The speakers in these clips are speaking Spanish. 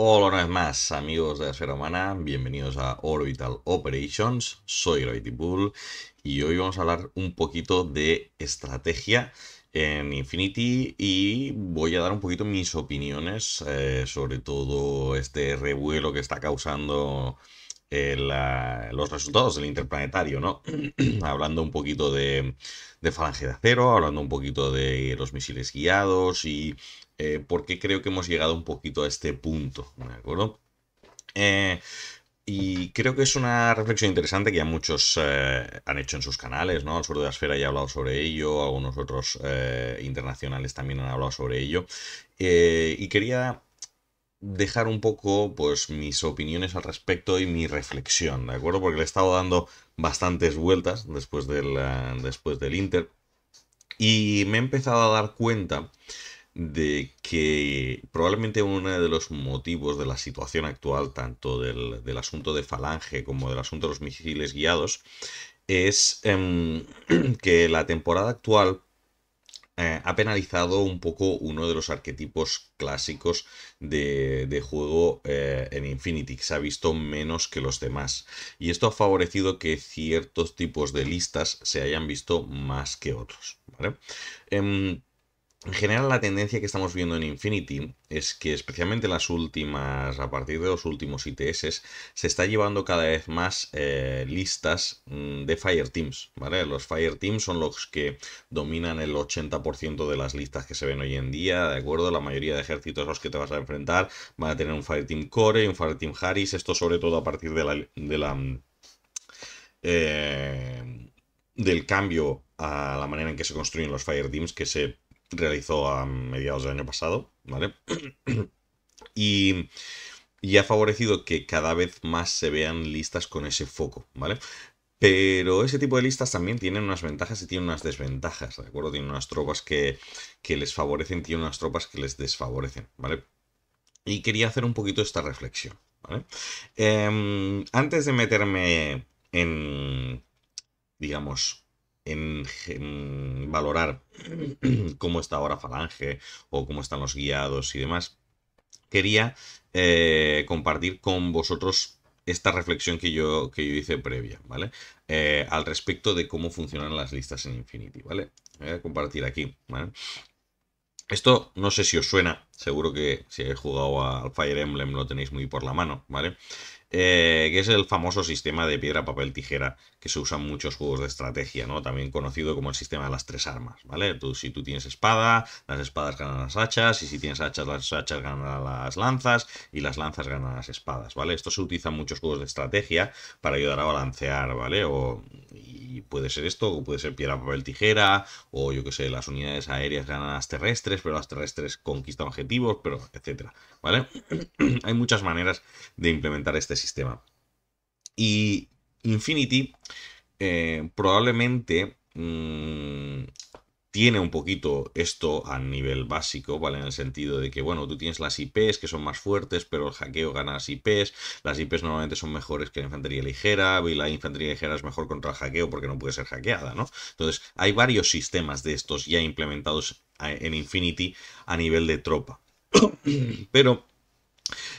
Hola una vez más amigos de la esfera humana, bienvenidos a Orbital Operations, soy Gravity Bull y hoy vamos a hablar un poquito de estrategia en Infinity y voy a dar un poquito mis opiniones eh, sobre todo este revuelo que está causando los resultados del interplanetario, ¿no? hablando un poquito de, Falange de Acero, hablando un poquito de los misiles guiados y eh, por qué creo que hemos llegado un poquito a este punto, acuerdo? Eh, y creo que es una reflexión interesante que ya muchos eh, han hecho en sus canales, ¿no? El sur de la esfera ya ha hablado sobre ello, algunos otros internacionales también han hablado sobre ello. y quería dejar un poco pues mis opiniones al respecto y mi reflexión, ¿de acuerdo? Porque le he estado dando bastantes vueltas después del, después del Inter y me he empezado a dar cuenta de que probablemente uno de los motivos de la situación actual, tanto del, asunto de Falange como del asunto de los misiles guiados, es em, que la temporada actual eh, ha penalizado un poco uno de los arquetipos clásicos de, juego eh, en Infinity, que se ha visto menos que los demás. Y esto ha favorecido que ciertos tipos de listas se hayan visto más que otros. ¿vale? Em, en general, la tendencia que estamos viendo en Infinity es que, especialmente las últimas, a partir de los últimos ITS, se está llevando cada vez más eh, listas mm, de Teams, ¿vale? Los Fire Teams son los que dominan el 80% de las listas que se ven hoy en día, ¿de acuerdo? La mayoría de ejércitos a los que te vas a enfrentar van a tener un Fire Team Core y un Team Harris, esto sobre todo a partir de la. Eh, del cambio a la manera en que se construyen los Fire Teams que se realizó a mediados del año pasado, ¿vale? y, y ha favorecido que cada vez más se vean listas con ese foco, ¿vale? Pero ese tipo de listas también tienen unas ventajas y tienen unas desventajas, ¿de acuerdo? Tienen unas tropas que, les favorecen, tienen unas tropas que les desfavorecen, ¿vale? Y quería hacer un poquito esta reflexión, ¿vale? Em, antes de meterme en, digamos, en, valorar cómo está ahora Falange o cómo están los guiados y demás, quería eh, compartir con vosotros esta reflexión que yo, que yo hice previa, ¿vale? Eh, al respecto de cómo funcionan las listas en Infinity, ¿vale? Voy a compartir aquí, Esto no sé si os suena, seguro que si he jugado al Fire Emblem lo tenéis muy por la mano, ¿vale? Eh, que es el famoso sistema de piedra, papel, tijera que se usa en muchos juegos de estrategia, ¿no? También conocido como el sistema de las tres armas, ¿vale? Tú, si tú tienes espada, las espadas ganan las hachas, y si tienes hachas, las hachas ganan las lanzas, y las lanzas ganan las espadas, ¿vale? Esto se utiliza en muchos juegos de estrategia para ayudar a balancear, ¿vale? O, y puede ser esto, o puede ser piedra, papel, tijera, o yo que sé, las unidades aéreas ganan las terrestres, pero las terrestres conquistan objetivos, pero etcétera. ¿vale? Hay muchas maneras de implementar este sistema. Y Infinity eh, probablemente mm, tiene un poquito esto a nivel básico, ¿vale? En el sentido de que, bueno, tú tienes las IPs que son más fuertes, pero el hackeo gana las IPs. Las IPs normalmente son mejores que la infantería ligera, y la infantería ligera es mejor contra el hackeo porque no puede ser hackeada, ¿no? Entonces, hay varios sistemas de estos ya implementados eh, en Infinity a nivel de tropa. Pero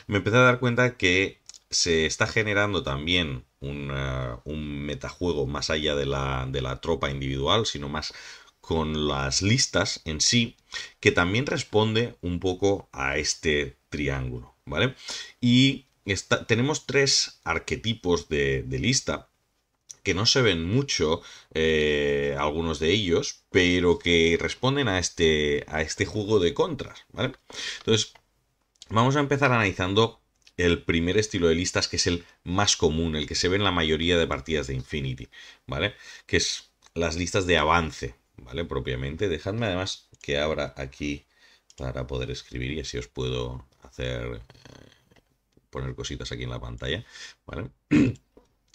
me empecé a dar cuenta que se está generando también un metajuego más allá de la, de la tropa individual, sino más con las listas en sí, que también responde un poco a este triángulo, ¿vale? Y Está, tenemos tres arquetipos de, de, lista que no se ven mucho, eh, algunos de ellos, pero que responden a este, a este juego de contras, Entonces, vamos a empezar analizando el primer estilo de listas que es el más común, el que se ve en la mayoría de partidas de Infinity, ¿vale? Que es las listas de avance, ¿vale? Propiamente. Dejadme además que abra aquí para poder escribir y así os puedo hacer eh, poner cositas aquí en la pantalla, ¿vale?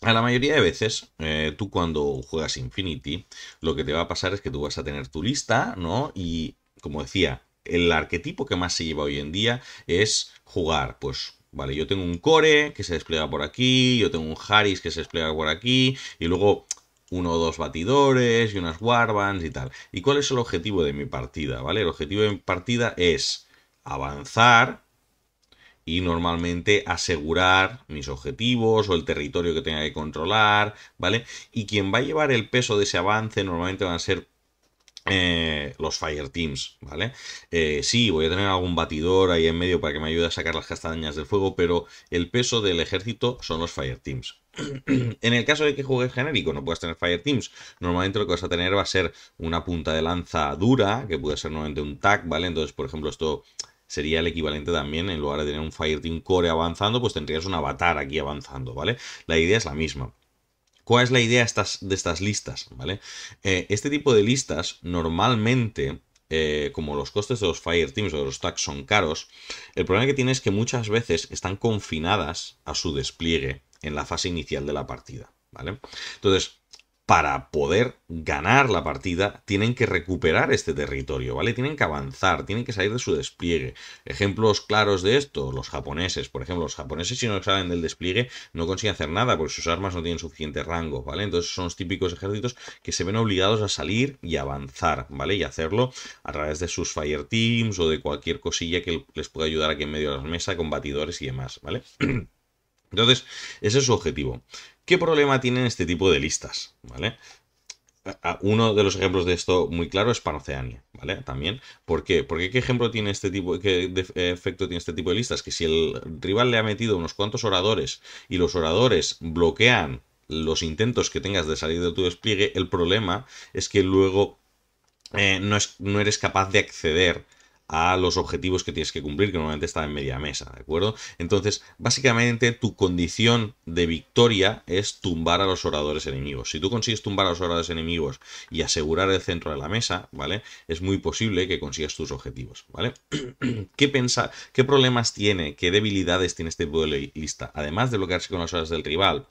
A la mayoría de veces, eh, tú cuando juegas Infinity, lo que te va a pasar es que tú vas a tener tu lista, ¿no? Y, como decía, el arquetipo que más se lleva hoy en día es jugar, pues Vale, yo tengo un core que se despliega por aquí, yo tengo un Haris que se despliega por aquí, y luego uno o dos batidores y unas warbands y tal. ¿Y cuál es el objetivo de mi partida? ¿Vale? El objetivo de mi partida es avanzar y normalmente asegurar mis objetivos o el territorio que tenga que controlar, ¿vale? Y quien va a llevar el peso de ese avance normalmente van a ser eh, los Fire Teams, ¿vale? Eh, sí, voy a tener algún batidor ahí en medio para que me ayude a sacar las castañas del fuego, pero el peso del ejército son los Fire Teams. en el caso de que juegues genérico, no puedes tener Fire Teams. Normalmente lo que vas a tener va a ser una punta de lanza dura, que puede ser normalmente un tag, ¿vale? Entonces, por ejemplo, esto sería el equivalente también, en lugar de tener un Fireteam Core avanzando, pues tendrías un avatar aquí avanzando, ¿vale? La idea es la misma. ¿Cuál es la idea estas, de estas listas? ¿Vale? Eh, este tipo de listas normalmente eh, como los costes de los Fire Teams o de los stacks son caros, el problema que tiene es que muchas veces están confinadas a su despliegue en la fase inicial de la partida. ¿vale? Entonces, para poder ganar la partida, tienen que recuperar este territorio, ¿vale? Tienen que avanzar, tienen que salir de su despliegue. Ejemplos claros de esto, los japoneses, por ejemplo, los japoneses si no salen del despliegue no consiguen hacer nada porque sus armas no tienen suficiente rango, ¿vale? Entonces son los típicos ejércitos que se ven obligados a salir y avanzar, ¿vale? Y hacerlo a través de sus fire teams o de cualquier cosilla que les pueda ayudar aquí en medio de la mesa, combatidores y demás, ¿vale? Entonces, ese es su objetivo. ¿Qué problema tienen este tipo de listas? ¿Vale? Uno de los ejemplos de esto muy claro es Panoceania, ¿vale? También. ¿Por qué? Porque ¿qué ejemplo tiene este tipo, qué eh, efecto tiene este tipo de listas? Que si el rival le ha metido unos cuantos oradores y los oradores bloquean los intentos que tengas de salir de tu despliegue, el problema es que luego eh, no, no eres capaz de acceder a los objetivos que tienes que cumplir, que normalmente está en media mesa, ¿de acuerdo? Entonces, básicamente tu condición de victoria es tumbar a los oradores enemigos. Si tú consigues tumbar a los oradores enemigos y asegurar el centro de la mesa, ¿vale? Es muy posible que consigas tus objetivos, ¿vale? ¿Qué, pensar, ¿Qué problemas tiene? ¿Qué debilidades tiene este tipo lista? Además de bloquearse con las horas del rival.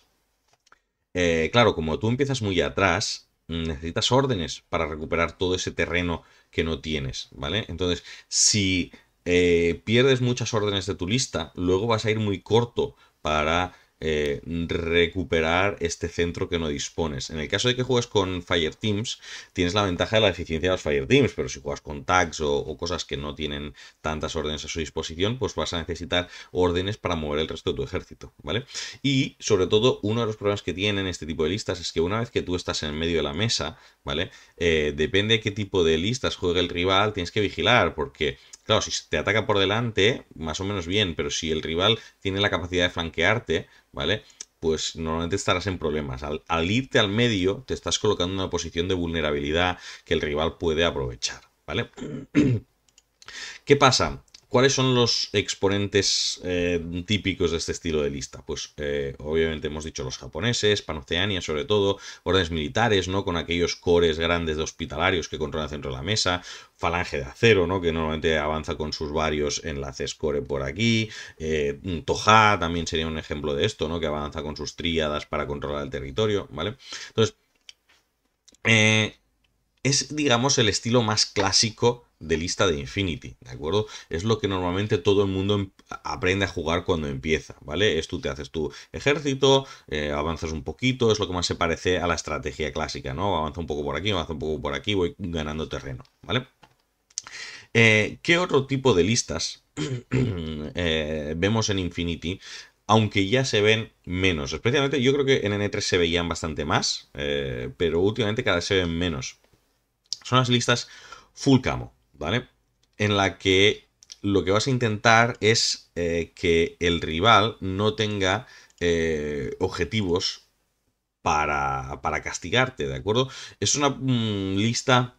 Eh, claro, como tú empiezas muy atrás, necesitas órdenes para recuperar todo ese terreno que no tienes, ¿vale? Entonces, si eh, pierdes muchas órdenes de tu lista, luego vas a ir muy corto para eh, recuperar este centro que no dispones. En el caso de que juegues con Fire Teams, tienes la ventaja de la eficiencia de los Fire Teams, pero si juegas con tags o, cosas que no tienen tantas órdenes a su disposición, pues vas a necesitar órdenes para mover el resto de tu ejército, ¿vale? Y sobre todo, uno de los problemas que tienen este tipo de listas es que una vez que tú estás en medio de la mesa, ¿vale? Eh, depende de qué tipo de listas juegue el rival, tienes que vigilar, porque Claro, si te ataca por delante, más o menos bien, pero si el rival tiene la capacidad de flanquearte, ¿vale? Pues normalmente estarás en problemas. Al, irte al medio, te estás colocando en una posición de vulnerabilidad que el rival puede aprovechar, ¿vale? ¿Qué pasa? ¿Cuáles son los exponentes eh, típicos de este estilo de lista? Pues eh, obviamente hemos dicho los japoneses, Panoceania sobre todo, órdenes militares, ¿no? Con aquellos cores grandes de hospitalarios que controlan el centro de la mesa, Falange de Acero, ¿no? Que normalmente avanza con sus varios enlaces core por aquí, eh, Toha también sería un ejemplo de esto, ¿no? Que avanza con sus tríadas para controlar el territorio, ¿vale? Entonces, es digamos el estilo más clásico de lista de Infinity, ¿de acuerdo? Es lo que normalmente todo el mundo em, aprende a jugar cuando empieza, ¿vale? Es tú te haces tu ejército, eh, avanzas un poquito, es lo que más se parece a la estrategia clásica, ¿no? Avanza un poco por aquí, avanza un poco por aquí, voy ganando terreno, ¿vale? Eh, ¿Qué otro tipo de listas eh, vemos en Infinity? aunque ya se ven menos. Especialmente yo creo que en N3 se veían bastante más, pero últimamente cada vez se ven menos. Son las listas full camo, en la que lo que vas a intentar es eh, que el rival no tenga eh, objetivos para, castigarte, ¿de acuerdo? Es una mm, lista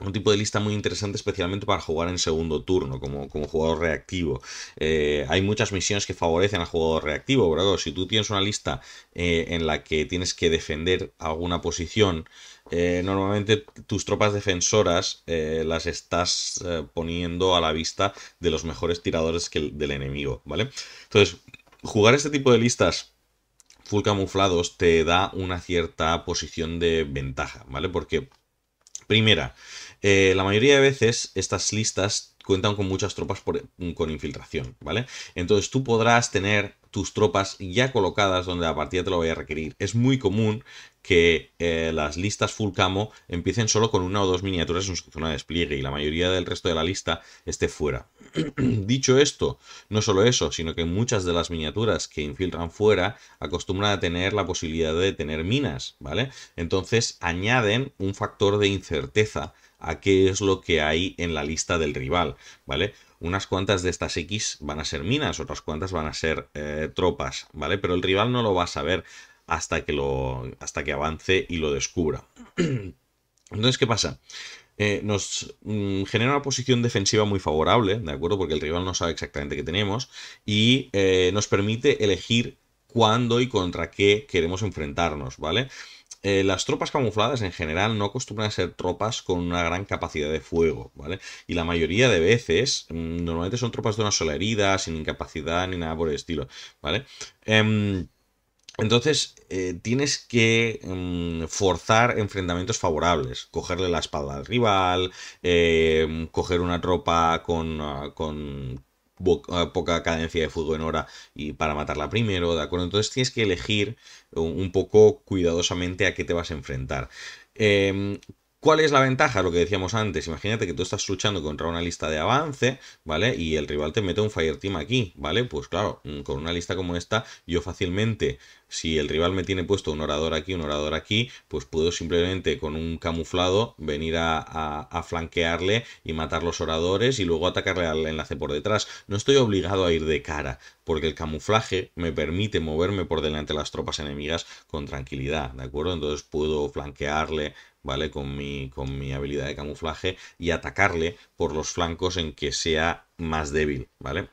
un tipo de lista muy interesante especialmente para jugar en segundo turno como, como jugador reactivo eh, hay muchas misiones que favorecen al jugador reactivo pero si tú tienes una lista eh, en la que tienes que defender alguna posición eh, normalmente tus tropas defensoras las estás poniendo a la vista de los mejores tiradores del enemigo, ¿vale? Entonces, jugar este tipo de listas full camuflados te da una cierta posición de ventaja, ¿vale? Porque, primera, eh, la mayoría de veces estas listas cuentan con muchas tropas e, con infiltración, ¿vale? Entonces tú podrás tener tus tropas ya colocadas donde la partida te lo vaya a requerir. Es muy común que eh, las listas full camo empiecen solo con una o dos miniaturas en su zona de despliegue y la mayoría del resto de la lista esté fuera. Dicho esto, no solo eso, sino que muchas de las miniaturas que infiltran fuera acostumbran a tener la posibilidad de tener minas, ¿vale? Entonces añaden un factor de incerteza a qué es lo que hay en la lista del rival, ¿vale? Unas cuantas de estas X van a ser minas, otras cuantas van a ser eh, tropas, ¿vale? Pero el rival no lo va a saber hasta que, lo, hasta que avance y lo descubra. Entonces, ¿qué pasa? Eh, nos mm, genera una posición defensiva muy favorable, ¿de acuerdo? Porque el rival no sabe exactamente qué tenemos y eh, nos permite elegir cuándo y contra qué queremos enfrentarnos, ¿vale? Eh, las tropas camufladas en general no acostumbran a ser tropas con una gran capacidad de fuego, ¿vale? Y la mayoría de veces, mm, normalmente son tropas de una sola herida, sin incapacidad ni nada por el estilo, ¿vale? Em, entonces, eh, tienes que mm, forzar enfrentamientos favorables, cogerle la espalda al rival, eh, coger una tropa con ah, eh, poca cadencia de fútbol en hora y para matarla primero, ¿de acuerdo? Entonces tienes que elegir un poco cuidadosamente a qué te vas a enfrentar. Em, ¿Cuál es la ventaja? Lo que decíamos antes, imagínate que tú estás luchando contra una lista de avance, ¿vale? Y el rival te mete un Fireteam aquí, ¿vale? Pues claro, mm, con una lista como esta, yo fácilmente, si el rival me tiene puesto un orador aquí, un orador aquí, pues puedo simplemente con un camuflado venir a, a flanquearle y matar los oradores y luego atacarle al enlace por detrás. No estoy obligado a ir de cara, porque el camuflaje me permite moverme por delante de las tropas enemigas con tranquilidad, ¿de acuerdo? Entonces puedo flanquearle ¿vale? Con mi, con mi habilidad de camuflaje y atacarle por los flancos en que sea más débil, ¿vale?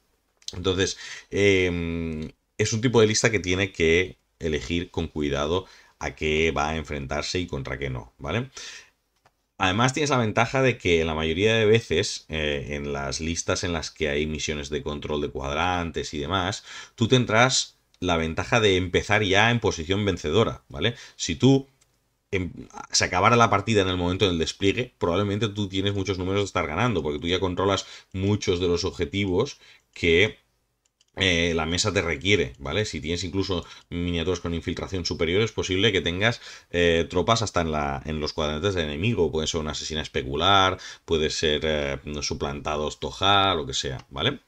Entonces, em, es un tipo de lista que tiene que elegir con cuidado a qué va a enfrentarse y contra qué no, ¿vale? Además tienes la ventaja de que la mayoría de veces eh, en las listas en las que hay misiones de control de cuadrantes y demás, tú tendrás la ventaja de empezar ya en posición vencedora, ¿vale? Si tú Em, se acabara la partida en el momento del despliegue, probablemente tú tienes muchos números de estar ganando, porque tú ya controlas muchos de los objetivos que eh, la mesa te requiere, ¿vale? Si tienes incluso miniaturas con infiltración superior, es posible que tengas eh, tropas hasta en, la, en los cuadrantes del enemigo. Puede ser una asesina especular, puede ser eh, suplantados toja lo que sea, ¿vale?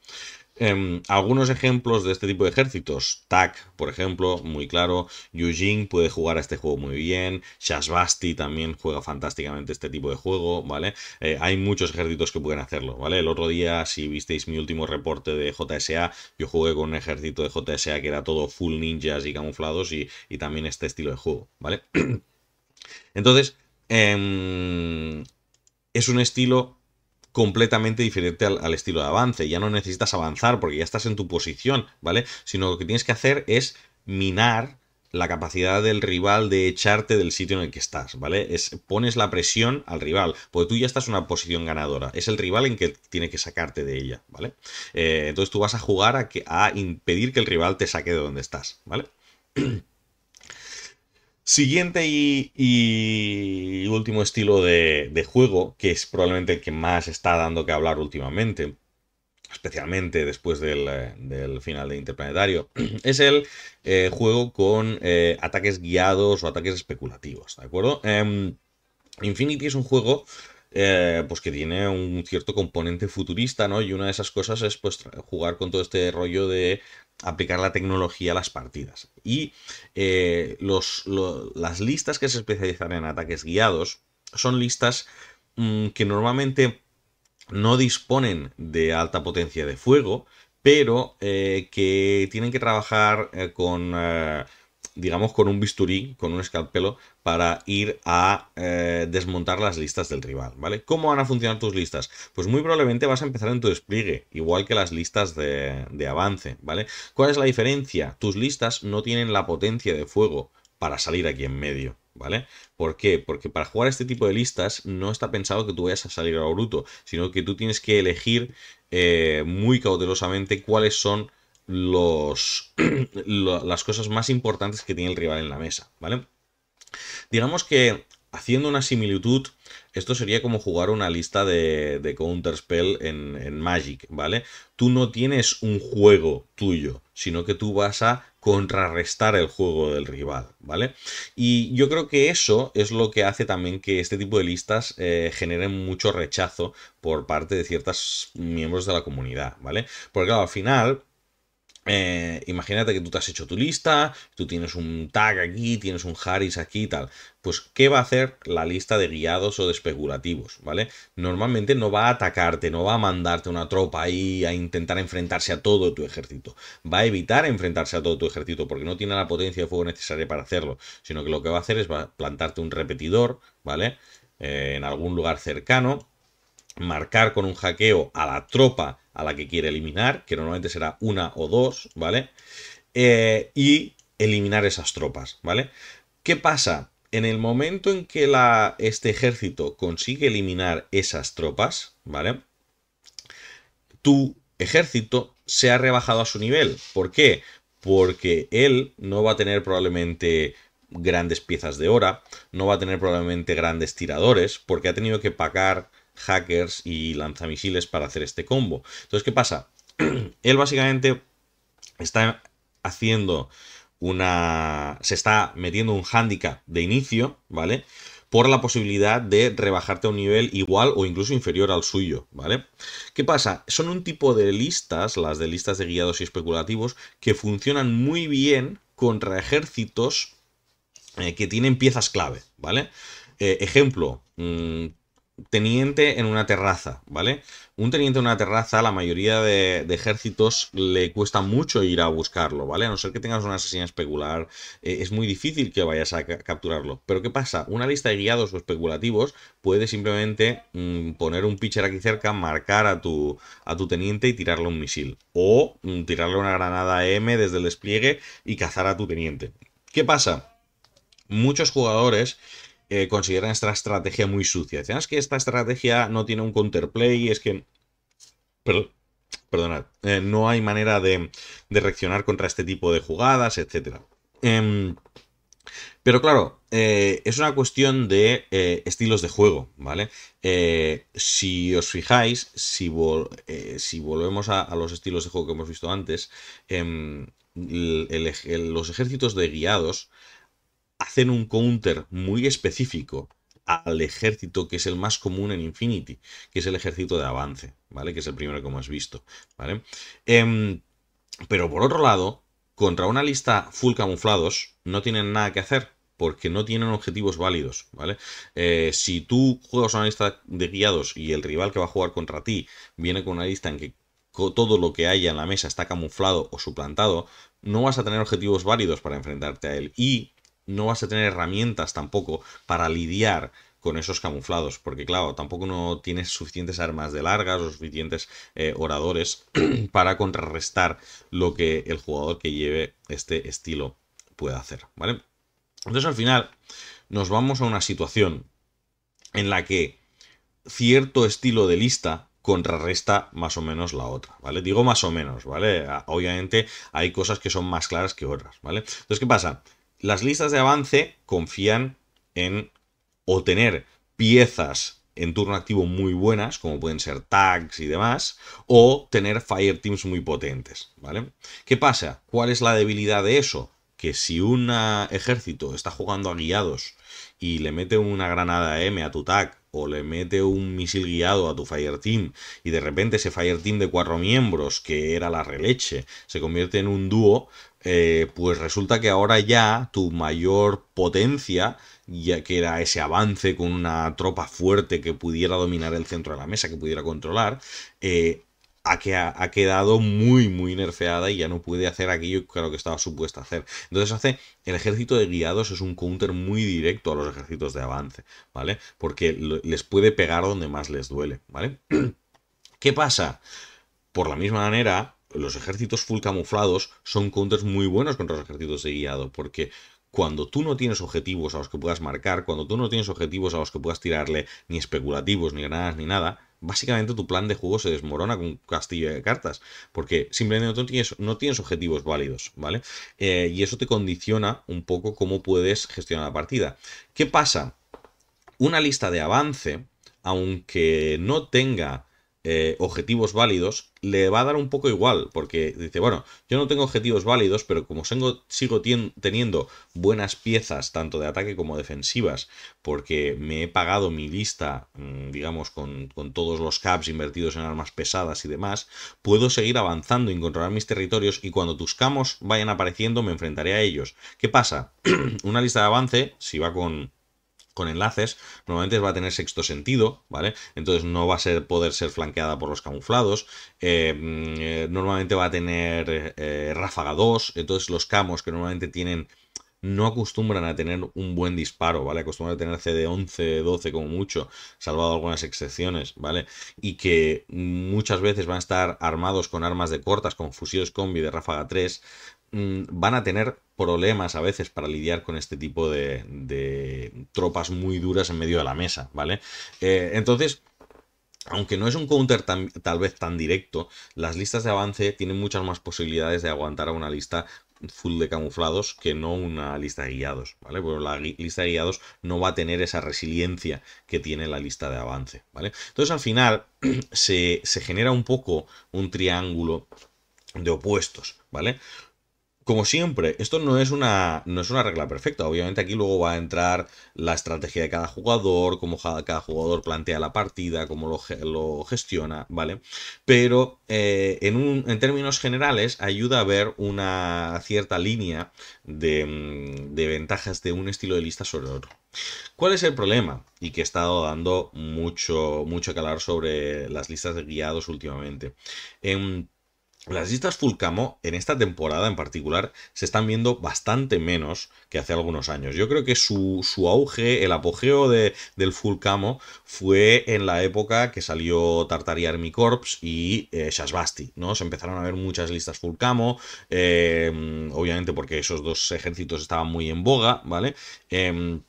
Em, algunos ejemplos de este tipo de ejércitos. Tak, por ejemplo, muy claro. Yujin puede jugar a este juego muy bien. Shasbasti también juega fantásticamente este tipo de juego, ¿vale? Eh, hay muchos ejércitos que pueden hacerlo, ¿vale? El otro día, si visteis mi último reporte de JSA, yo jugué con un ejército de JSA que era todo full ninjas y camuflados y, también este estilo de juego, ¿vale? Entonces, em, es un estilo completamente diferente al, estilo de avance. Ya no necesitas avanzar porque ya estás en tu posición, ¿vale? Sino lo que tienes que hacer es minar la capacidad del rival de echarte del sitio en el que estás, ¿vale? Es, pones la presión al rival, porque tú ya estás en una posición ganadora, es el rival en que tiene que sacarte de ella, ¿vale? Eh, entonces tú vas a jugar a, que, a impedir que el rival te saque de donde estás, ¿vale? Siguiente y, último estilo de, juego, que es probablemente el que más está dando que hablar últimamente, especialmente después del, eh, final de Interplanetario, es el eh, juego con eh, ataques guiados o ataques especulativos, ¿de acuerdo? Em, Infinity es un juego eh, pues que tiene un cierto componente futurista, ¿no? Y una de esas cosas es pues jugar con todo este rollo de aplicar la tecnología a las partidas. Y eh, las listas que se especializan en ataques guiados son listas mm, que normalmente no disponen de alta potencia de fuego, pero eh, que tienen que trabajar con digamos, con un bisturí, con un escalpelo, para ir a eh, desmontar las listas del rival, ¿vale? ¿Cómo van a funcionar tus listas? Pues muy probablemente vas a empezar en tu despliegue, igual que las listas de, avance, ¿vale? ¿Cuál es la diferencia? Tus listas no tienen la potencia de fuego para salir aquí en medio, ¿vale? ¿Por qué? Porque para jugar este tipo de listas no está pensado que tú vayas a salir a lo bruto, sino que tú tienes que elegir eh, muy cautelosamente cuáles son los, las cosas más importantes que tiene el rival en la mesa, ¿vale? Digamos que haciendo una similitud, esto sería como jugar una lista de, counter Counterspell en, Magic, ¿vale? Tú no tienes un juego tuyo, sino que tú vas a contrarrestar el juego del rival, ¿vale? Y yo creo que eso es lo que hace también que este tipo de listas eh, generen mucho rechazo por parte de ciertas miembros de la comunidad, ¿vale? Porque claro, al final eh, imagínate que tú te has hecho tu lista, tú tienes un tag aquí, tienes un Harris aquí y tal. Pues, ¿qué va a hacer la lista de guiados o de especulativos? ¿Vale? Normalmente no va a atacarte, no va a mandarte una tropa ahí a intentar enfrentarse a todo tu ejército. Va a evitar enfrentarse a todo tu ejército porque no tiene la potencia de fuego necesaria para hacerlo, sino que lo que va a hacer es plantarte un repetidor, ¿vale? Eh, en algún lugar cercano marcar con un hackeo a la tropa a la que quiere eliminar, que normalmente será una o dos, ¿vale? Eh, y eliminar esas tropas, ¿vale? ¿Qué pasa? En el momento en que la, este ejército consigue eliminar esas tropas, ¿vale? Tu ejército se ha rebajado a su nivel. ¿Por qué? Porque él no va a tener probablemente grandes piezas de hora, no va a tener probablemente grandes tiradores, porque ha tenido que pagar hackers y lanzamisiles para hacer este combo. Entonces, ¿qué pasa? Él básicamente está haciendo una... se está metiendo un handicap de inicio, ¿vale? Por la posibilidad de rebajarte a un nivel igual o incluso inferior al suyo, ¿vale? ¿Qué pasa? Son un tipo de listas, las de listas de guiados y especulativos, que funcionan muy bien contra ejércitos eh, que tienen piezas clave, ¿vale? Eh, ejemplo, mm, teniente en una terraza, ¿vale? Un teniente en una terraza, la mayoría de, ejércitos le cuesta mucho ir a buscarlo, ¿vale? A no ser que tengas una asesina especular, eh, es muy difícil que vayas a capturarlo. Pero ¿qué pasa? Una lista de guiados o especulativos puede simplemente mm, poner un pitcher aquí cerca, marcar a tu, a tu teniente y tirarle un misil. O mm, tirarle una granada M desde el despliegue y cazar a tu teniente. ¿Qué pasa? Muchos jugadores eh, consideran esta estrategia muy sucia. Dicen, ah, es que esta estrategia no tiene un counterplay, y es que... Perdón, perdonad, eh, no hay manera de, reaccionar contra este tipo de jugadas, etc. Em, pero claro, eh, es una cuestión de estilos de juego, ¿vale? si os fijáis, si, volvemos a, los estilos de juego que hemos visto antes, em, los ejércitos de guiados hacen un counter muy específico al ejército que es el más común en Infinity, que es el ejército de avance, ¿vale? Que es el primero que hemos visto, ¿vale? Em, pero por otro lado, contra una lista full camuflados no tienen nada que hacer, porque no tienen objetivos válidos, ¿vale? Eh, si tú juegas una lista de guiados y el rival que va a jugar contra ti viene con una lista en que todo lo que haya en la mesa está camuflado o suplantado, no vas a tener objetivos válidos para enfrentarte a él. Y no vas a tener herramientas tampoco para lidiar con esos camuflados, porque claro, tampoco no tienes suficientes armas de largas o suficientes eh, oradores para contrarrestar lo que el jugador que lleve este estilo pueda hacer, ¿vale? Entonces al final nos vamos a una situación en la que cierto estilo de lista contrarresta más o menos la otra, ¿vale? Digo más o menos, ¿vale? Ah, obviamente hay cosas que son más claras que otras, ¿vale? Entonces, ¿qué pasa? las listas de avance confían en o tener piezas en turno activo muy buenas, como pueden ser tags y demás, o tener fire teams muy potentes, ¿vale? ¿Qué pasa? ¿Cuál es la debilidad de eso? Que si un ejército está jugando a guiados y le mete una granada M a tu tag o le mete un misil guiado a tu fire team y de repente ese fire team de cuatro miembros, que era la releche, se convierte en un dúo, eh, pues resulta que ahora ya tu mayor potencia, ya que era ese avance con una tropa fuerte que pudiera dominar el centro de la mesa, que pudiera controlar, eh, ha, ha quedado muy, muy nerfeada y ya no puede hacer aquello que que estaba supuesta hacer. Entonces hace, el ejército de guiados es un counter muy directo a los ejércitos de avance, ¿vale? Porque les puede pegar donde más les duele, ¿vale? ¿Qué pasa? Por la misma manera, los ejércitos full camuflados son counters muy buenos contra los ejércitos de guiado, porque cuando tú no tienes objetivos a los que puedas marcar, cuando tú no tienes objetivos a los que puedas tirarle ni especulativos, ni granadas, ni nada, básicamente tu plan de juego se desmorona con un castillo de cartas, porque simplemente no tienes, no tienes objetivos válidos, ¿vale? Eh, y eso te condiciona un poco cómo puedes gestionar la partida. ¿Qué pasa? Una lista de avance, aunque no tenga eh, objetivos válidos, le va a dar un poco igual, porque dice, bueno, yo no tengo objetivos válidos, pero como sigo teniendo buenas piezas, tanto de ataque como defensivas, porque me he pagado mi lista, mm, digamos, con, con todos los caps invertidos en armas pesadas y demás, puedo seguir avanzando y controlar mis territorios y cuando tus camos vayan apareciendo me enfrentaré a ellos. ¿Qué pasa? Una lista de avance, si va con con enlaces, normalmente va a tener sexto sentido, ¿vale? Entonces no va a ser, poder ser flanqueada por los camuflados. Eh, mm, normalmente va a tener eh, ráfaga 2, entonces los camos que normalmente tienen no acostumbran a tener un buen disparo, ¿vale? Acostumbran a tener CD 11, 12 como mucho, salvado algunas excepciones, ¿vale? Y que muchas veces van a estar armados con armas de cortas, con fusiles combi de ráfaga 3, mm, van a tener problemas a veces para lidiar con este tipo de, tropas muy duras en medio de la mesa, ¿vale? Eh, entonces, aunque no es un counter tal vez tan directo, las listas de avance tienen muchas más posibilidades de aguantar a una lista full de camuflados que no una lista de guiados, ¿vale? Pues la lista de guiados no va a tener esa resiliencia que tiene la lista de avance, ¿vale? Entonces al final se, se genera un poco un triángulo de opuestos, ¿vale? Como siempre, esto no es, una, no es una regla perfecta. Obviamente aquí luego va a entrar la estrategia de cada jugador, cómo cada jugador plantea la partida, cómo lo, gestiona, ¿vale? Pero eh, en, términos generales ayuda a ver una cierta línea mm, de, ventajas de un estilo de lista sobre otro. ¿Cuál es el problema? Y que he estado dando mucho, mucho calor sobre las listas de guiados últimamente. En las listas Fulcamo en esta temporada en particular se están viendo bastante menos que hace algunos años. Yo creo que su, auge, el apogeo de, del Fulcamo fue en la época que salió tartary Army Corps y eh, Shasbasti, ¿no? Se empezaron a ver muchas listas Fulcamo, eh, obviamente porque esos dos ejércitos estaban muy en boga, ¿vale? Em,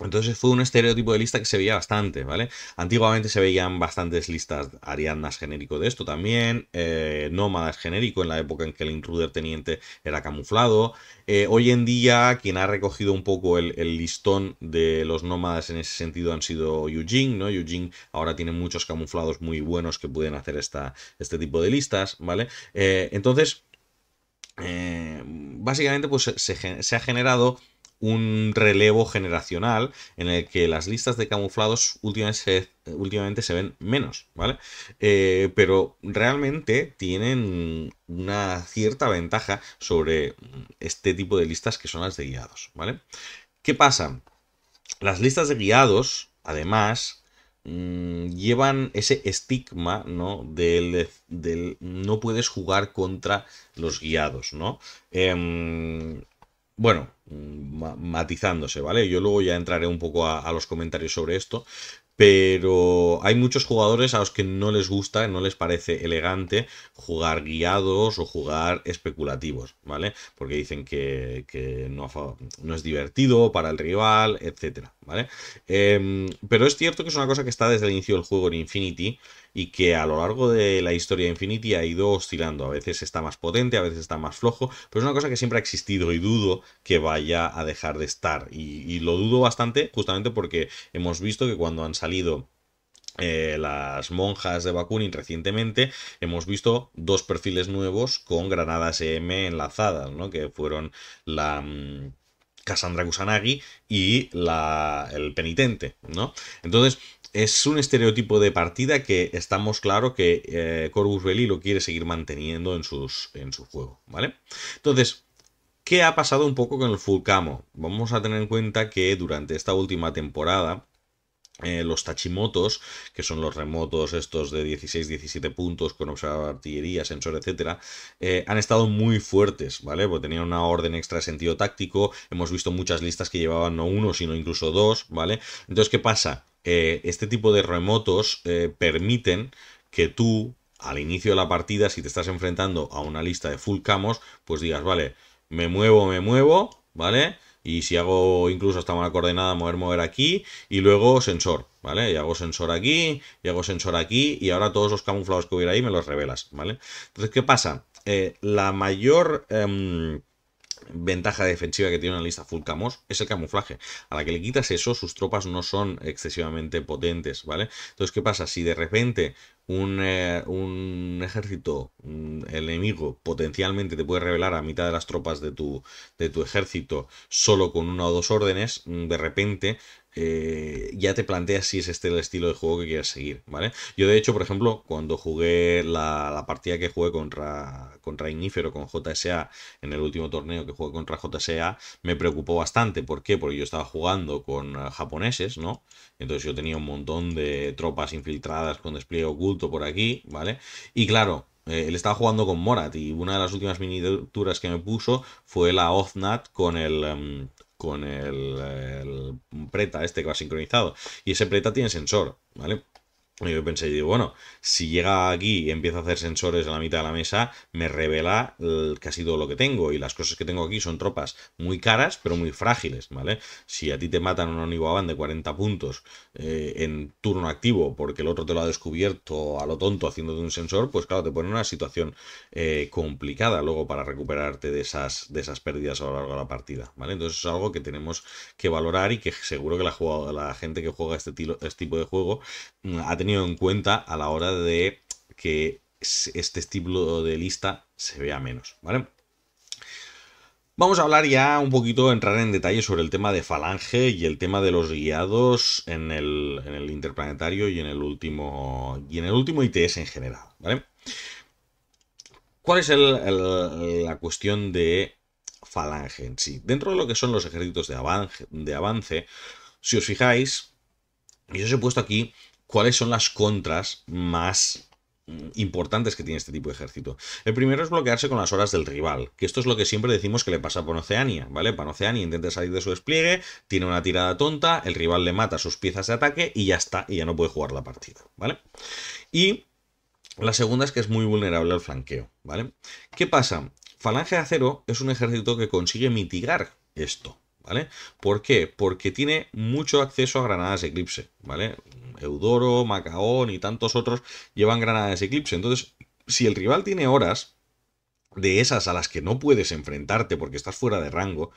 entonces fue un estereotipo de lista que se veía bastante, ¿vale? Antiguamente se veían bastantes listas, arianas genérico de esto también, eh, Nómadas genérico en la época en que el intruder teniente era camuflado. Eh, hoy en día quien ha recogido un poco el, listón de los Nómadas en ese sentido han sido Eugene, ¿no? Eugene ahora tiene muchos camuflados muy buenos que pueden hacer esta, este tipo de listas, ¿vale? Eh, entonces, básicamente pues se ha generado un relevo generacional en el que las listas de camuflados últimamente se, ven menos, ¿vale? Eh, pero realmente tienen una cierta ventaja sobre este tipo de listas que son las de guiados, ¿vale? ¿Qué pasa? Las listas de guiados, además, mm, llevan ese estigma, ¿no? Del, del, no puedes jugar contra los guiados, ¿no? Em, bueno, mm, matizándose, ¿vale? Yo luego ya entraré un poco a, los comentarios sobre esto, pero hay muchos jugadores a los que no les gusta, no les parece elegante jugar guiados o jugar especulativos, ¿vale? Porque dicen que, no, es divertido para el rival, etcétera, ¿vale? Em, pero es cierto que es una cosa que está desde el inicio del juego en Infinity y que a lo largo de la historia de Infinity ha ido oscilando. A veces está más potente, a veces está más flojo, pero es una cosa que siempre ha existido y dudo que vaya a dejar de estar. Y, lo dudo bastante justamente porque hemos visto que cuando han salido... Eh, las monjas de Bakunin recientemente hemos visto dos perfiles nuevos con granadas EM enlazadas, ¿no? que fueron la... Mm, Cassandra Kusanagi y la, el penitente, ¿no? Entonces, es un estereotipo de partida que estamos claro que corbus eh, Corvus Belli lo quiere seguir manteniendo en, sus, en su juego, ¿vale? Entonces, ¿qué ha pasado un poco con el Fulcamo? Vamos a tener en cuenta que durante esta última temporada, eh, los Tachimotos, que son los remotos estos de 16-17 puntos con observador artillería, sensor, etcétera, eh, han estado muy fuertes, ¿vale? Porque tenían una orden extra de sentido táctico, hemos visto muchas listas que llevaban no uno, sino incluso dos, ¿vale? Entonces, ¿qué pasa? Eh, este tipo de remotos eh, permiten que tú, al inicio de la partida, si te estás enfrentando a una lista de full camos, pues digas, vale, me muevo, me muevo, ¿vale? Y si hago incluso hasta una coordenada, mover, mover aquí, y luego sensor, ¿vale? Y hago sensor aquí, y hago sensor aquí, y ahora todos los camuflados que hubiera ahí me los revelas, ¿vale? Entonces, ¿qué pasa? Eh, la mayor em, ventaja defensiva que tiene una lista full camos es el camuflaje. A la que le quitas eso, sus tropas no son excesivamente potentes, ¿vale? Entonces, ¿qué pasa? Si de repente un, eh, ejército mm, enemigo potencialmente te puede revelar a mitad de las tropas de tu, de tu ejército solo con una o dos órdenes, mm, de repente eh, ya te planteas si es este el estilo de juego que quieres seguir, ¿vale? Yo de hecho, por ejemplo, cuando jugué la, partida que jugué contra, contra Inífero, con JSA, en el último torneo que jugué contra JSA, me preocupó bastante. ¿Por qué? Porque yo estaba jugando con eh, japoneses, ¿no? Entonces yo tenía un montón de tropas infiltradas con despliegue oculto por aquí, ¿vale? Y claro, eh, él estaba jugando con Morat y una de las últimas miniaturas que me puso fue la Oznat con el, em, con el, preta este que va sincronizado. Y ese preta tiene sensor, ¿vale? yo pensé, digo, bueno, si llega aquí y empieza a hacer sensores a la mitad de la mesa, me revela casi todo lo que tengo. Y las cosas que tengo aquí son tropas muy caras, pero muy frágiles, ¿vale? Si a ti te matan un van de 40 puntos eh, en turno activo porque el otro te lo ha descubierto a lo tonto haciéndote un sensor, pues claro, te pone una situación eh, complicada luego para recuperarte de esas, de esas pérdidas a lo largo de la partida, ¿vale? Entonces es algo que tenemos que valorar y que seguro que la, gente que juega este, este tipo de juego mm, ha tenido en cuenta a la hora de que este estilo de lista se vea menos, ¿vale? Vamos a hablar ya un poquito, entrar en detalle sobre el tema de Falange y el tema de los guiados en el, en el interplanetario y en el último. y en el último ITS en general, ¿vale? ¿Cuál es la cuestión de Falange en sí? Dentro de lo que son los ejércitos de avance, de avance si os fijáis, yo os he puesto aquí cuáles son las contras más importantes que tiene este tipo de ejército. El primero es bloquearse con las horas del rival, que esto es lo que siempre decimos que le pasa a Panoceania, ¿vale? Panoceania intenta salir de su despliegue, tiene una tirada tonta, el rival le mata sus piezas de ataque y ya está, y ya no puede jugar la partida, ¿vale? Y la segunda es que es muy vulnerable al flanqueo, ¿vale? ¿Qué pasa? Falange de Acero es un ejército que consigue mitigar esto, ¿vale? ¿Por qué? Porque tiene mucho acceso a granadas eclipse, ¿vale? Eudoro, Macaón y tantos otros llevan granadas Eclipse. Entonces, si el rival tiene horas de esas a las que no puedes enfrentarte porque estás fuera de rango,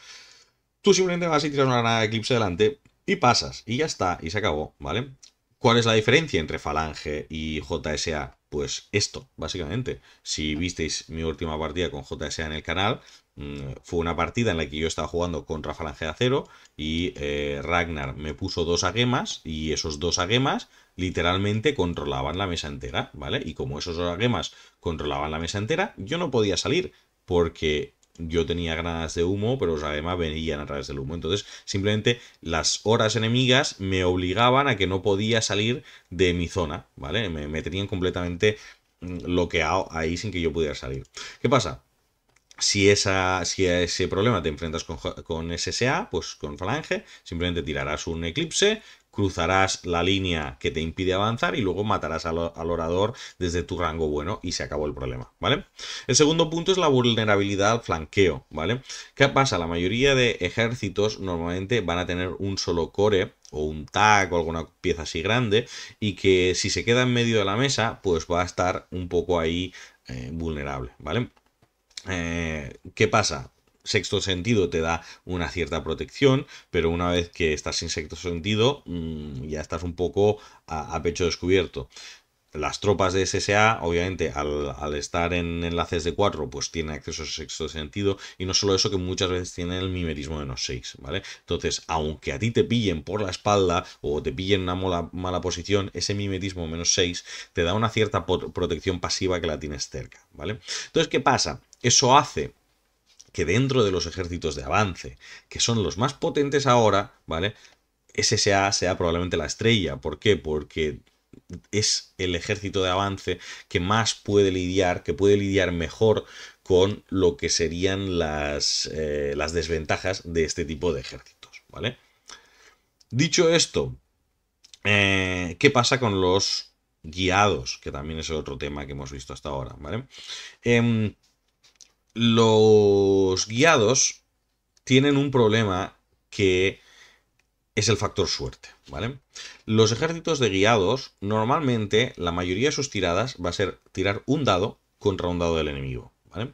tú simplemente vas y tiras una granada de Eclipse delante y pasas, y ya está, y se acabó, ¿vale? ¿Cuál es la diferencia entre Falange y JSA? pues esto, básicamente. Si visteis mi última partida con JSA en el canal, mm, fue una partida en la que yo estaba jugando contra Falange de Acero y eh, Ragnar me puso dos agemas y esos dos agemas literalmente controlaban la mesa entera, ¿vale? Y como esos dos agemas controlaban la mesa entera, yo no podía salir porque yo tenía granadas de humo, pero además venían a través del humo. Entonces, simplemente las horas enemigas me obligaban a que no podía salir de mi zona, ¿vale? Me, tenían completamente mm, bloqueado ahí sin que yo pudiera salir. ¿Qué pasa? Si, esa, si a ese problema te enfrentas con, con SSA, pues con Falange, simplemente tirarás un eclipse cruzarás la línea que te impide avanzar y luego matarás al, orador desde tu rango bueno y se acabó el problema, ¿vale? El segundo punto es la vulnerabilidad al flanqueo, ¿vale? ¿Qué pasa? La mayoría de ejércitos normalmente van a tener un solo core o un tag o alguna pieza así grande y que si se queda en medio de la mesa pues va a estar un poco ahí eh, vulnerable, ¿vale? Eh, ¿Qué pasa? sexto sentido te da una cierta protección, pero una vez que estás sin sexto sentido, mm, ya estás un poco a, pecho descubierto las tropas de SSA, obviamente, al, estar en enlaces de 4, pues tienen acceso a sexto sentido. Y no solo eso, que muchas veces tienen el mimetismo de 6, ¿vale? Entonces, aunque a ti te pillen por la espalda o te pillen en una mala, posición, ese mimetismo menos 6 te da una cierta protección pasiva que la tienes cerca, ¿vale? Entonces, ¿qué pasa? Eso hace que dentro de los ejércitos de avance, que son los más potentes ahora, ¿vale? SSA sea probablemente la estrella. ¿Por qué? Porque es el ejército de avance que más puede lidiar, que puede lidiar mejor con lo que serían las, eh, las desventajas de este tipo de ejércitos, ¿vale? Dicho esto, eh, ¿qué pasa con los guiados? Que también es otro tema que hemos visto hasta ahora, ¿vale? Em, los guiados tienen un problema que es el factor suerte, ¿vale? Los ejércitos de guiados, normalmente la mayoría de sus tiradas va a ser tirar un dado contra un dado del enemigo, ¿vale?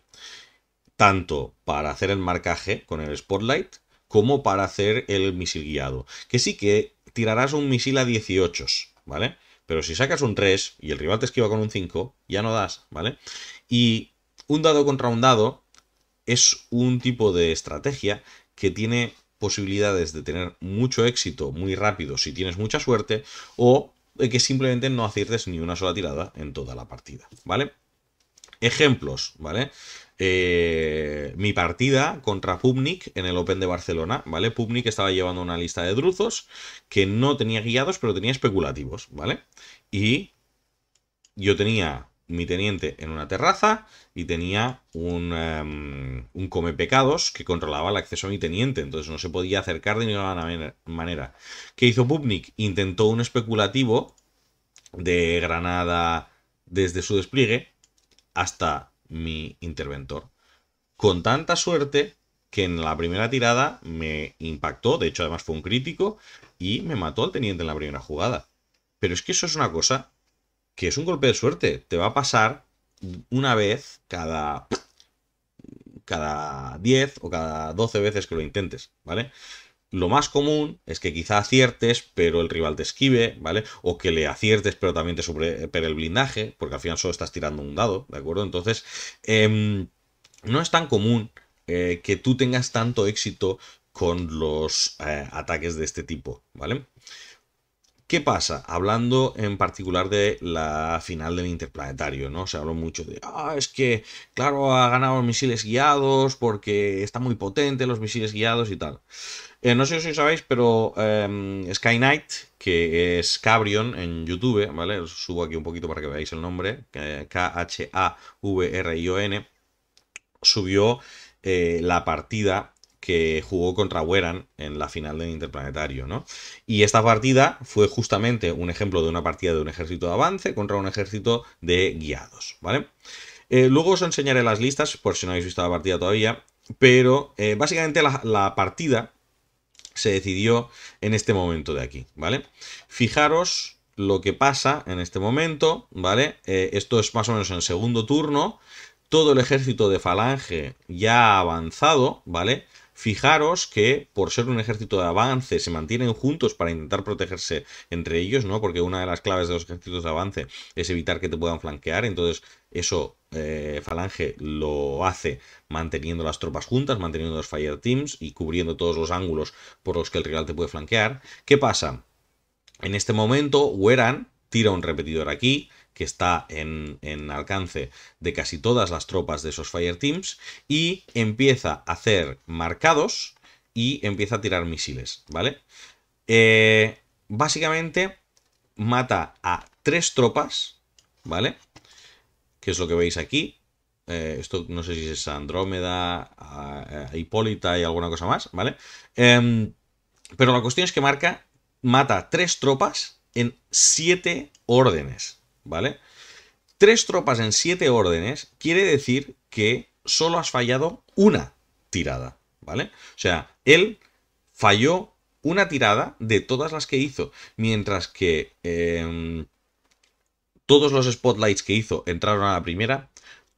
Tanto para hacer el marcaje con el spotlight como para hacer el misil guiado. Que sí que tirarás un misil a 18, ¿vale? Pero si sacas un 3 y el rival te esquiva con un 5, ya no das, ¿vale? Y un dado contra un dado es un tipo de estrategia que tiene posibilidades de tener mucho éxito muy rápido si tienes mucha suerte o que simplemente no aciertes ni una sola tirada en toda la partida, ¿vale? Ejemplos, ¿vale? Eh, mi partida contra Pubnik en el Open de Barcelona, ¿vale? Pubnik estaba llevando una lista de druzos que no tenía guiados, pero tenía especulativos, ¿vale? Y yo tenía mi teniente en una terraza y tenía un, em, un come pecados que controlaba el acceso a mi teniente, entonces no se podía acercar de ninguna manera. ¿Qué hizo Bubnik? Intentó un especulativo de granada desde su despliegue hasta mi interventor. Con tanta suerte que en la primera tirada me impactó, de hecho además fue un crítico, y me mató al teniente en la primera jugada. Pero es que eso es una cosa que es un golpe de suerte. Te va a pasar una vez cada cada 10 o cada 12 veces que lo intentes, ¿vale? Lo más común es que quizá aciertes, pero el rival te esquive, ¿vale? O que le aciertes, pero también te supere el blindaje, porque al final solo estás tirando un dado, ¿de acuerdo? Entonces, em, no es tan común eh, que tú tengas tanto éxito con los eh, ataques de este tipo, ¿vale? ¿Qué pasa? Hablando en particular de la final del Interplanetario, ¿no? Se habló mucho de, ah, es que, claro, ha ganado misiles guiados porque está muy potente los misiles guiados y tal. Eh, no sé si sabéis, pero em, Sky Knight, que es Cabrion en YouTube, ¿vale? Os subo aquí un poquito para que veáis el nombre, K-H-A-V-R-I-O-N, subió eh, la partida que jugó contra Weran en la final del Interplanetario, ¿no? Y esta partida fue justamente un ejemplo de una partida de un ejército de avance contra un ejército de guiados, ¿vale? Eh, luego os enseñaré las listas, por si no habéis visto la partida todavía, pero eh, básicamente la, partida se decidió en este momento de aquí, ¿vale? Fijaros lo que pasa en este momento, ¿vale? Eh, esto es más o menos en segundo turno. Todo el ejército de Falange ya ha avanzado, ¿vale? Fijaros que, por ser un ejército de avance, se mantienen juntos para intentar protegerse entre ellos, ¿no? Porque una de las claves de los ejércitos de avance es evitar que te puedan flanquear. Entonces, eso eh, Falange lo hace manteniendo las tropas juntas, manteniendo los fire teams y cubriendo todos los ángulos por los que el rival te puede flanquear. ¿Qué pasa? En este momento, Weran tira un repetidor aquí, que está en, alcance de casi todas las tropas de esos Fire Teams, y empieza a hacer marcados y empieza a tirar misiles, ¿vale? Eh, básicamente mata a tres tropas, ¿vale? Que es lo que veis aquí. Eh, esto no sé si es Andrómeda, eh, Hipólita y alguna cosa más, ¿vale? Em, pero la cuestión es que marca, mata tres tropas en siete órdenes, ¿vale? Tres tropas en siete órdenes quiere decir que solo has fallado una tirada, ¿vale? O sea, él falló una tirada de todas las que hizo, mientras que em, todos los spotlights que hizo entraron a la primera,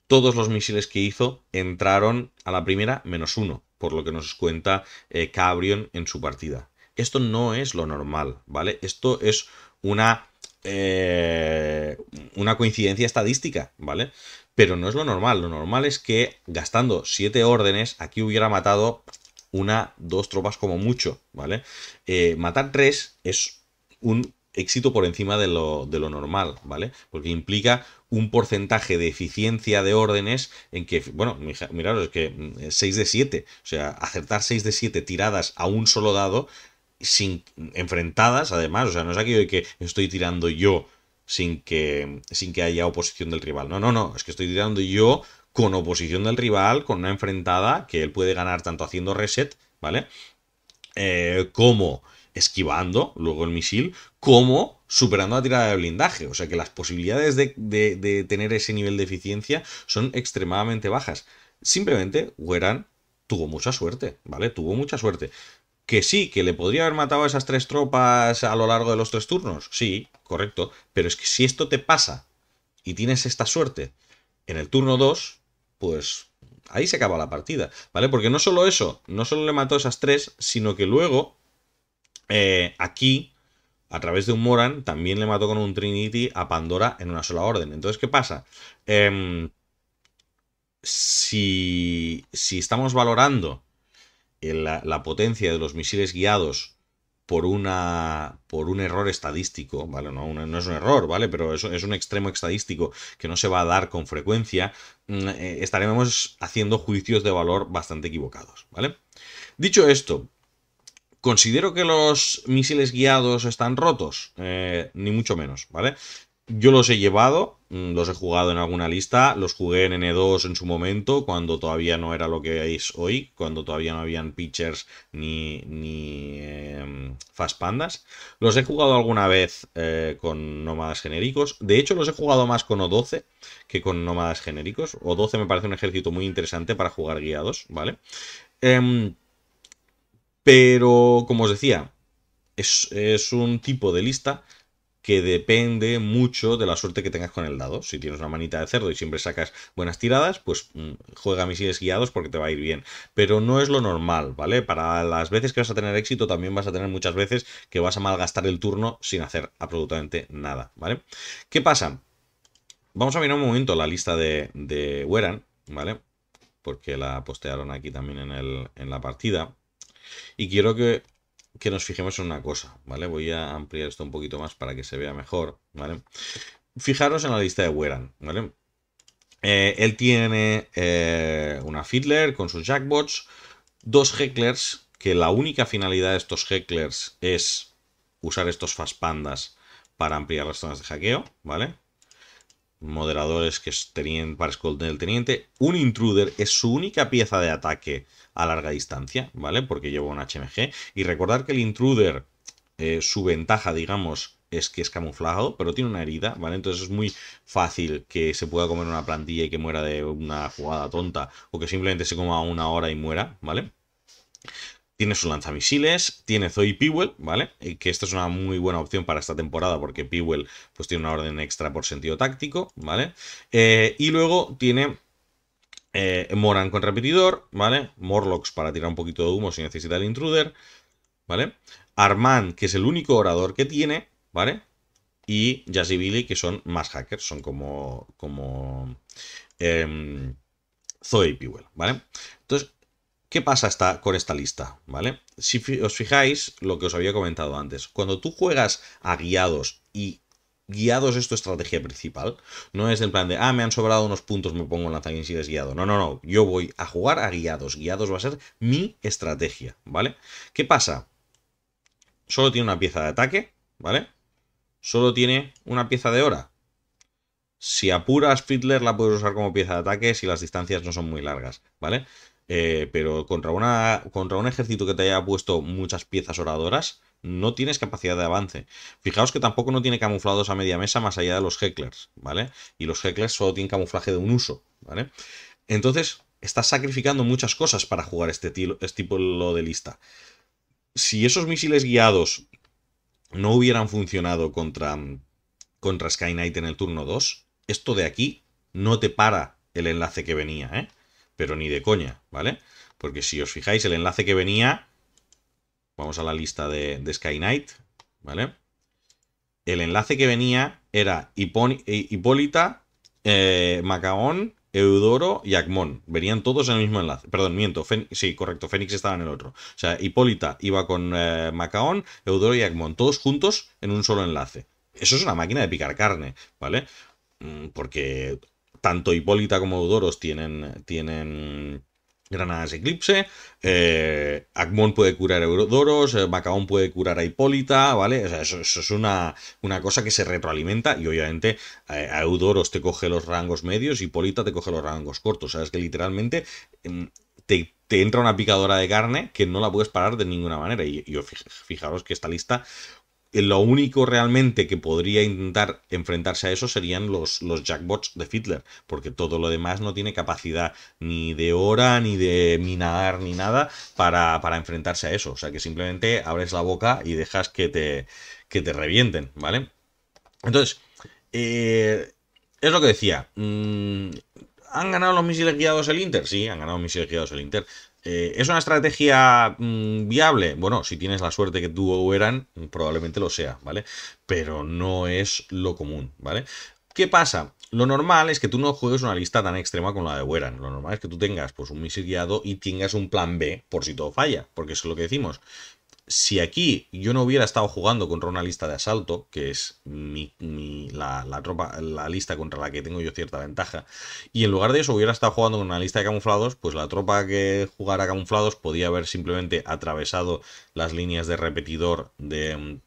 todos los misiles que hizo entraron a la primera menos uno, por lo que nos cuenta eh, Cabrion en su partida. Esto no es lo normal, ¿vale? Esto es una, eh, una coincidencia estadística, ¿vale? Pero no es lo normal. Lo normal es que gastando 7 órdenes, aquí hubiera matado una, dos tropas como mucho, ¿vale? Eh, matar tres es un éxito por encima de lo, normal, ¿vale? Porque implica un porcentaje de eficiencia de órdenes en que, bueno, miraros, es que 6 mm, de 7, o sea, acertar 6 de 7 tiradas a un solo dado sin, enfrentadas, además. O sea, no es aquello de que estoy tirando yo sin que, sin que haya oposición del rival. No, no, no. Es que estoy tirando yo con oposición del rival, con una enfrentada que él puede ganar tanto haciendo reset, ¿vale? Eh, como esquivando luego el misil, como superando la tirada de blindaje. O sea que las posibilidades de, tener ese nivel de eficiencia son extremadamente bajas. Simplemente, Weran tuvo mucha suerte, ¿vale? Tuvo mucha suerte que sí, que le podría haber matado a esas tres tropas a lo largo de los tres turnos. Sí, correcto. Pero es que si esto te pasa y tienes esta suerte en el turno 2, pues ahí se acaba la partida, ¿vale? Porque no solo eso, no solo le mató a esas tres, sino que luego eh, aquí, a través de un Moran, también le mató con un Trinity a Pandora en una sola orden. Entonces, ¿qué pasa? Em, si, si estamos valorando eh, la, potencia de los misiles guiados por, una, por un error estadístico, ¿vale? No, es un error, ¿vale? Pero es, es un extremo estadístico que no se va a dar con frecuencia, mm, eh, estaremos haciendo juicios de valor bastante equivocados, ¿vale? Dicho esto, ¿Considero que los misiles guiados están rotos? Eh, ni mucho menos, ¿vale? Yo los he llevado, mm, los he jugado en alguna lista, los jugué en N2 en su momento, cuando todavía no era lo que es hoy, cuando todavía no habían pitchers ni, ni em, fast pandas. Los he jugado alguna vez eh, con nómadas genéricos, de hecho los he jugado más con O12 que con nómadas genéricos. O12 me parece un ejército muy interesante para jugar guiados, ¿vale? Em, pero, como os decía, es, es un tipo de lista que depende mucho de la suerte que tengas con el dado. Si tienes una manita de cerdo y siempre sacas buenas tiradas, pues mm, juega misiles guiados porque te va a ir bien. Pero no es lo normal, ¿vale? Para las veces que vas a tener éxito, también vas a tener muchas veces que vas a malgastar el turno sin hacer absolutamente nada, ¿vale? ¿Qué pasa? Vamos a mirar un momento la lista de, de Weran, ¿vale? Porque la postearon aquí también el, en la partida. Y quiero que que nos fijemos en una cosa, ¿vale? Voy a ampliar esto un poquito más para que se vea mejor, ¿vale? Fijaros en la lista de Weran, ¿vale? Eh, él tiene eh, una Fiddler con sus Jackbots, dos Hecklers, que la única finalidad de estos Hecklers es usar estos Fast Pandas para ampliar las zonas de hackeo, ¿vale? moderadores que tenían para esconder el teniente. Un intruder es su única pieza de ataque a larga distancia, ¿vale? Porque lleva un HMG. Y recordar que el intruder, eh, su ventaja, digamos, es que es camuflado, pero tiene una herida, ¿vale? Entonces es muy fácil que se pueda comer una plantilla y que muera de una jugada tonta, o que simplemente se coma una hora y muera, ¿vale? Tiene su lanzamisiles, tiene Zoe Pewell, ¿vale? Y que esta es una muy buena opción para esta temporada porque Pewell pues tiene una orden extra por sentido táctico, ¿vale? Eh, y luego tiene eh, Moran con repetidor, ¿vale? Morlocks para tirar un poquito de humo si necesita el intruder, ¿vale? Armand, que es el único orador que tiene, ¿vale? Y Jazzy Billy, que son más hackers, son como, como em, Zoe y ¿vale? Entonces, ¿Qué pasa con esta lista? ¿Vale? Si os fijáis lo que os había comentado antes, cuando tú juegas a guiados y guiados es tu estrategia principal, no es el plan de, ah, me han sobrado unos puntos, me pongo en y si guiado, No, no, no, yo voy a jugar a guiados. Guiados va a ser mi estrategia, ¿vale? ¿Qué pasa? Solo tiene una pieza de ataque, ¿vale? Solo tiene una pieza de hora, si apuras Fiddler la puedes usar como pieza de ataque si las distancias no son muy largas, ¿vale? Eh, pero contra, contra un ejército que te haya puesto muchas piezas oradoras, no tienes capacidad de avance. Fijaos que tampoco no tiene camuflados a media mesa más allá de los hecklers, ¿vale? Y los hecklers solo tienen camuflaje de un uso, ¿vale? Entonces, estás sacrificando muchas cosas para jugar este, este tipo de lista. Si esos misiles guiados no hubieran funcionado contra, contra Sky Knight en el turno 2, esto de aquí no te para el enlace que venía, ¿eh? pero ni de coña, ¿vale? Porque si os fijáis, el enlace que venía, vamos a la lista de, Sky Knight, ¿vale? El enlace que venía era eh, Hipólita, eh, Macaón, Eudoro y Agmón. Venían todos en el mismo enlace. Perdón, miento. sí, correcto. Fénix estaba en el otro. O sea, Hipólita iba con eh, Macaón, Eudoro y Agmón. Todos juntos en un solo enlace. Eso es una máquina de picar carne, ¿vale? Mm, porque tanto Hipólita como Eudoros tienen, tienen granadas Eclipse, eh, Agmon puede curar a Eudoros, eh, Macaón puede curar a Hipólita, ¿vale? eso, es una, una, cosa que se retroalimenta y obviamente eh, a Eudoros te coge los rangos medios y Hipólita te coge los rangos cortos, o es que literalmente em, te entra una picadora de carne que no la puedes parar de ninguna manera. Y, fijaros que esta lista lo único realmente que podría intentar enfrentarse a eso serían los, los jackbots de Hitler, porque todo lo demás no tiene capacidad ni de hora, ni de minar, ni nada para, enfrentarse a eso. O sea que simplemente abres la boca y dejas que te, te revienten, ¿vale? Entonces, eh, es lo que decía. Mm, ¿Han ganado los misiles guiados el Inter? Sí, han ganado los misiles guiados el Inter. Eh, ¿Es una estrategia mm, viable? Bueno, si tienes la suerte que tuvo eran, mm, probablemente lo sea, ¿vale? Pero no es lo común, ¿vale? ¿Qué pasa? Lo normal es que tú no juegues una lista tan extrema como la de Weran. Lo normal es que tú tengas pues, un misil guiado y tengas un plan B por si todo falla, porque eso es lo que decimos si aquí yo no hubiera estado jugando contra una lista de asalto, que es mi, la, tropa, la lista contra la que tengo yo cierta ventaja, y en lugar de eso hubiera estado jugando con una lista de camuflados, pues la tropa que jugara camuflados podía haber simplemente atravesado las líneas de repetidor de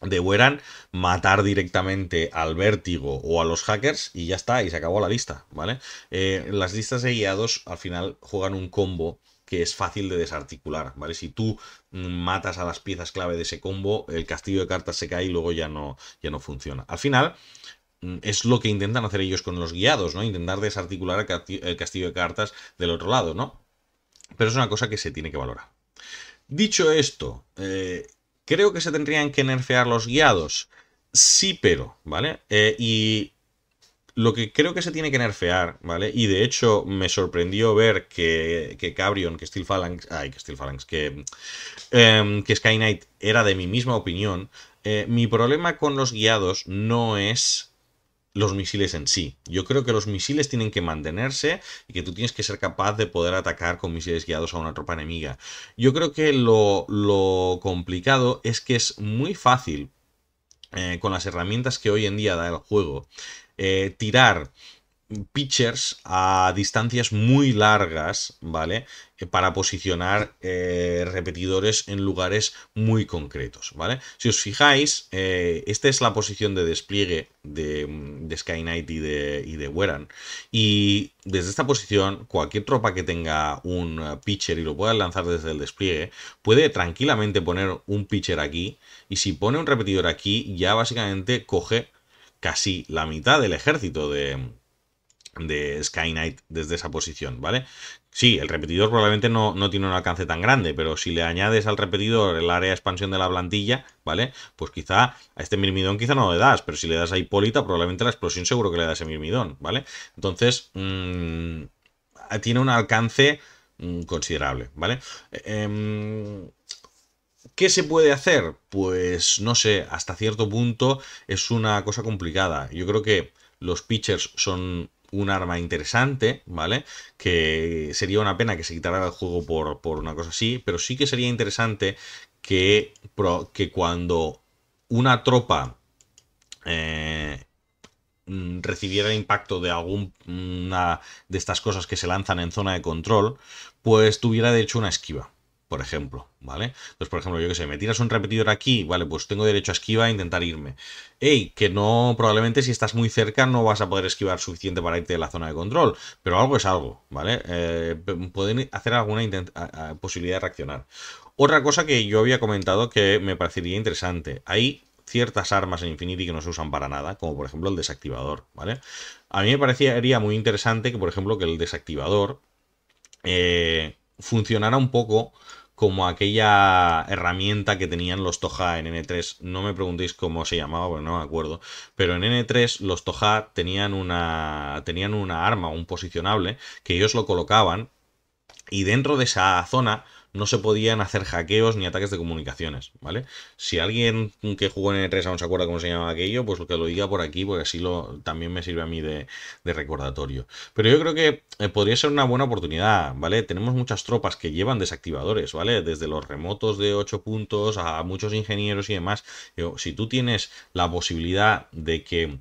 de Weran, matar directamente al vértigo o a los hackers y ya está, y se acabó la lista, ¿vale? Eh, las listas de guiados al final juegan un combo que es fácil de desarticular, ¿vale? Si tú matas a las piezas clave de ese combo, el castillo de cartas se cae y luego ya no, ya no funciona. Al final, mm, es lo que intentan hacer ellos con los guiados, ¿no? Intentar desarticular el castillo de cartas del otro lado, ¿no? Pero es una cosa que se tiene que valorar. Dicho esto, eh, creo que se tendrían que nerfear los guiados. Sí, pero, ¿vale? Eh, y lo que creo que se tiene que nerfear, ¿vale? Y de hecho me sorprendió ver que, que Cabrion, que Steel Phalanx, que que, em, que Sky Knight era de mi misma opinión. Eh, mi problema con los guiados no es los misiles en sí. Yo creo que los misiles tienen que mantenerse y que tú tienes que ser capaz de poder atacar con misiles guiados a una tropa enemiga. Yo creo que lo, complicado es que es muy fácil eh, con las herramientas que hoy en día da el juego, eh, tirar pitchers a distancias muy largas, ¿vale? Eh, para posicionar eh, repetidores en lugares muy concretos, ¿vale? Si os fijáis, esta es la posición de despliegue de, mm, Sky Knight y de, y de Weran. Y desde esta posición, cualquier tropa que tenga un pitcher y lo pueda lanzar desde el despliegue, puede tranquilamente poner un pitcher aquí. Y si pone un repetidor aquí, ya básicamente coge casi la mitad del ejército de, de Sky Knight desde esa posición, ¿vale? Sí, el repetidor probablemente no, tiene un alcance tan grande, pero si le añades al repetidor el área de expansión de la plantilla, ¿vale? Pues quizá a este Mirmidón quizá no le das, pero si le das a Hipólita, probablemente la explosión seguro que le da a Mirmidón, ¿vale? Entonces, mm, tiene un alcance mm, considerable, ¿vale? Em, ¿Qué se puede hacer? Pues no sé, hasta cierto punto es una cosa complicada. Yo creo que los pitchers son un arma interesante, ¿vale? Que sería una pena que se quitara el juego por, por una cosa así, pero sí que sería interesante que, que cuando una tropa eh, mm, recibiera impacto de alguna de estas cosas que se lanzan en zona de control, pues tuviera de hecho una esquiva por ejemplo, ¿vale? Entonces, por ejemplo, yo que sé, me tiras un repetidor aquí, vale, pues tengo derecho a esquiva e intentar irme. Ey, que no, probablemente si estás muy cerca no vas a poder esquivar suficiente para irte de la zona de control, pero algo es algo, ¿vale? Eh, pueden hacer alguna posibilidad de reaccionar. Otra cosa que yo había comentado que me parecería interesante, hay ciertas armas en Infinity que no se usan para nada, como por ejemplo el desactivador, ¿vale? A mí me parecería muy interesante que, por ejemplo, que el desactivador eh, funcionara un poco como aquella herramienta que tenían los Toja en N3. No me preguntéis cómo se llamaba, porque no me acuerdo. Pero en N3 los Toja tenían una, tenían una arma, un posicionable, que ellos lo colocaban y dentro de esa zona no se podían hacer hackeos ni ataques de comunicaciones, ¿vale? Si alguien que jugó en E3 aún se acuerda cómo se llamaba aquello, pues lo que lo diga por aquí, porque así lo, también me sirve a mí de, recordatorio. Pero yo creo que eh, podría ser una buena oportunidad, ¿vale? Tenemos muchas tropas que llevan desactivadores, ¿vale? Desde los remotos de 8 puntos a muchos ingenieros y demás. Eh, si tú tienes la posibilidad de que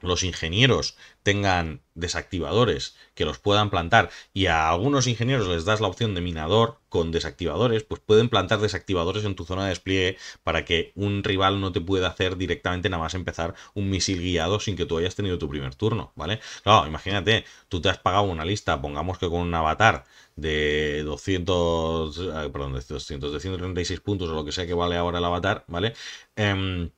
los ingenieros tengan desactivadores que los puedan plantar y a algunos ingenieros les das la opción de minador con desactivadores, pues pueden plantar desactivadores en tu zona de despliegue para que un rival no te pueda hacer directamente nada más empezar un misil guiado sin que tú hayas tenido tu primer turno, ¿vale? Claro, imagínate, tú te has pagado una lista, pongamos que con un avatar de 200, eh, perdón, de 200, de 136 puntos o lo que sea que vale ahora el avatar, ¿vale? Em,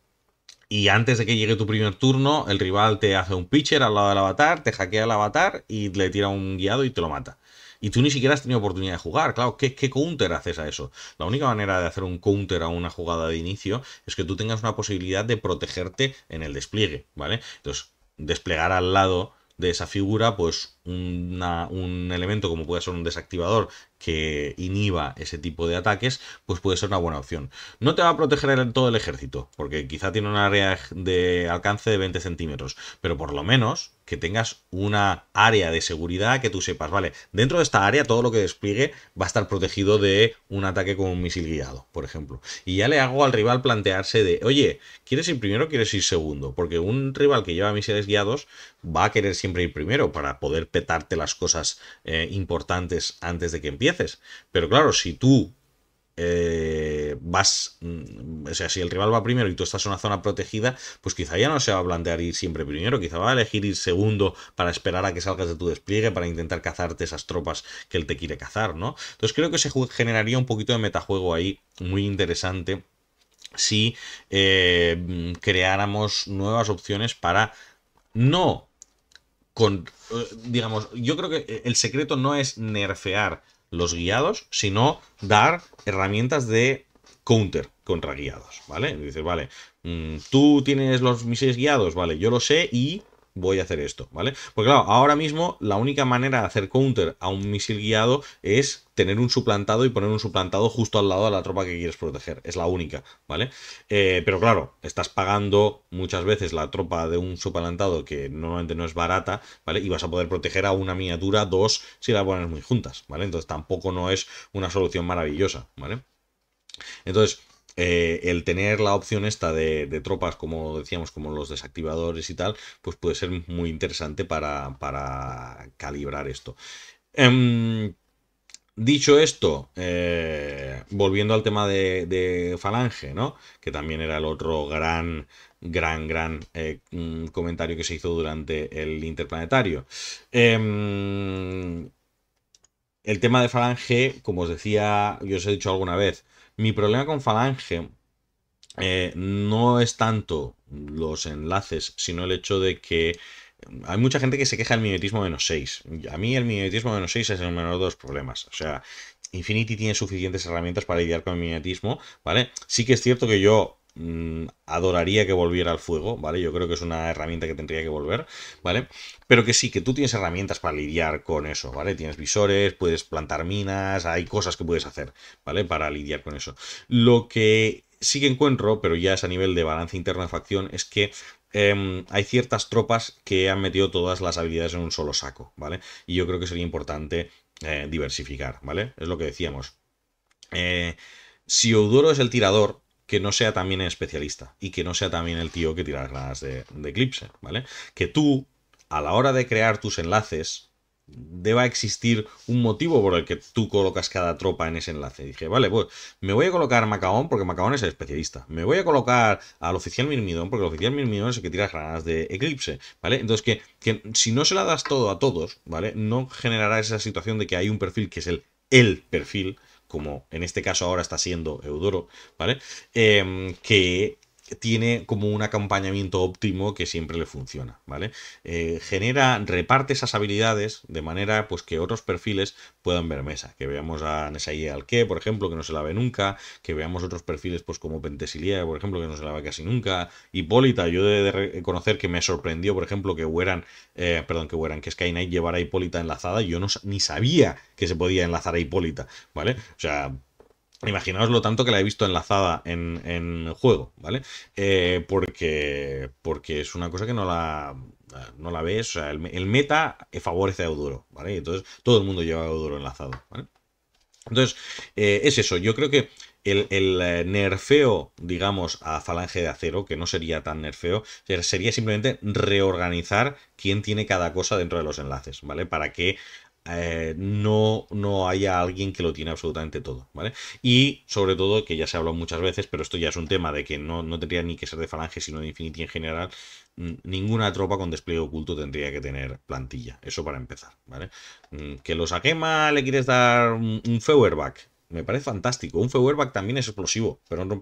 y antes de que llegue tu primer turno, el rival te hace un pitcher al lado del avatar, te hackea el avatar y le tira un guiado y te lo mata. Y tú ni siquiera has tenido oportunidad de jugar, claro, ¿qué, counter haces a eso? La única manera de hacer un counter a una jugada de inicio es que tú tengas una posibilidad de protegerte en el despliegue, ¿vale? Entonces, desplegar al lado de esa figura, pues un elemento como puede ser un desactivador que inhiba ese tipo de ataques, pues puede ser una buena opción. No te va a proteger en todo el ejército, porque quizá tiene un área de alcance de 20 centímetros, pero por lo menos que tengas una área de seguridad que tú sepas, vale, dentro de esta área todo lo que despliegue va a estar protegido de un ataque con un misil guiado, por ejemplo. Y ya le hago al rival plantearse de, oye, ¿quieres ir primero o quieres ir segundo? Porque un rival que lleva misiles guiados va a querer siempre ir primero para poder petarte las cosas eh, importantes antes de que empieces. Pero claro, si tú eh, vas, mm, o sea, si el rival va primero y tú estás en una zona protegida, pues quizá ya no se va a plantear ir siempre primero, quizá va a elegir ir segundo para esperar a que salgas de tu despliegue, para intentar cazarte esas tropas que él te quiere cazar, ¿no? Entonces creo que se generaría un poquito de metajuego ahí muy interesante si eh, mm, creáramos nuevas opciones para no con, eh, digamos, yo creo que eh, el secreto no es nerfear los guiados, sino dar herramientas de counter contra guiados, ¿vale? Dices, vale, mm, tú tienes los misiles guiados, vale, yo lo sé y voy a hacer esto, ¿vale? Porque claro, ahora mismo la única manera de hacer counter a un misil guiado es tener un suplantado y poner un suplantado justo al lado de la tropa que quieres proteger. Es la única, ¿vale? Eh, pero claro, estás pagando muchas veces la tropa de un suplantado que normalmente no es barata, ¿vale? Y vas a poder proteger a una miniatura, dos, si la pones muy juntas, ¿vale? Entonces tampoco no es una solución maravillosa, ¿vale? Entonces, eh, el tener la opción esta de, tropas, como decíamos, como los desactivadores y tal, pues puede ser muy interesante para, calibrar esto. Em, dicho esto, eh, volviendo al tema de, Falange, ¿no? Que también era el otro gran, gran, gran eh, mm, comentario que se hizo durante el interplanetario. Em, el tema de Falange, como os decía, yo os he dicho alguna vez, mi problema con Falange eh, no es tanto los enlaces, sino el hecho de que hay mucha gente que se queja del mimetismo menos 6. A mí el mimetismo menos 6 es el menor de los problemas. O sea, Infinity tiene suficientes herramientas para lidiar con el mimetismo, ¿vale? Sí que es cierto que yo Mm, adoraría que volviera al fuego, ¿vale? Yo creo que es una herramienta que tendría que volver, ¿vale? Pero que sí, que tú tienes herramientas para lidiar con eso, ¿vale? Tienes visores, puedes plantar minas, hay cosas que puedes hacer, ¿vale? Para lidiar con eso. Lo que sí que encuentro, pero ya es a nivel de balance interno de facción, es que em, hay ciertas tropas que han metido todas las habilidades en un solo saco, ¿vale? Y yo creo que sería importante eh, diversificar, ¿vale? Es lo que decíamos. Eh, si Eudoro es el tirador, que no sea también especialista y que no sea también el tío que tira las granadas de, Eclipse, ¿vale? Que tú, a la hora de crear tus enlaces, deba existir un motivo por el que tú colocas cada tropa en ese enlace. Dije, vale, pues me voy a colocar Macaón porque Macaón es el especialista. Me voy a colocar al oficial Mirmidón porque el oficial Mirmidón es el que tira las granadas de Eclipse, ¿vale? Entonces que, si no se la das todo a todos, ¿vale? No generará esa situación de que hay un perfil que es el, el perfil como en este caso ahora está siendo Eudoro, ¿vale? Em, que tiene como un acompañamiento óptimo que siempre le funciona, ¿vale? Eh, genera, reparte esas habilidades de manera pues que otros perfiles puedan ver mesa, que veamos a al que por ejemplo, que no se la ve nunca, que veamos otros perfiles pues como Pentesilia, por ejemplo, que no se la ve casi nunca, Hipólita, yo he de reconocer que me sorprendió, por ejemplo, que Weran, eh, perdón, que Weran, que Sky Knight llevara a Hipólita enlazada, yo no, ni sabía que se podía enlazar a Hipólita, ¿vale? O sea, Imaginaos lo tanto que la he visto enlazada en, el juego, ¿vale? Eh, porque, porque es una cosa que no la, no la ves. O sea, el, meta favorece a Eudoro, ¿vale? Entonces todo el mundo lleva a enlazado, ¿vale? Entonces, eh, es eso. Yo creo que el, el, eh, nerfeo, digamos, a Falange de Acero, que no sería tan nerfeo, sería simplemente reorganizar quién tiene cada cosa dentro de los enlaces, ¿vale? Para que eh, no, no haya alguien que lo tiene absolutamente todo, ¿vale? Y sobre todo, que ya se ha hablado muchas veces, pero esto ya es un tema de que no, no tendría ni que ser de Falange, sino de Infinity en general, ninguna tropa con despliegue oculto tendría que tener plantilla, eso para empezar, ¿vale? Mm, que lo Akema le quieres dar un, un me parece fantástico. Un Feuerback también es explosivo, pero no,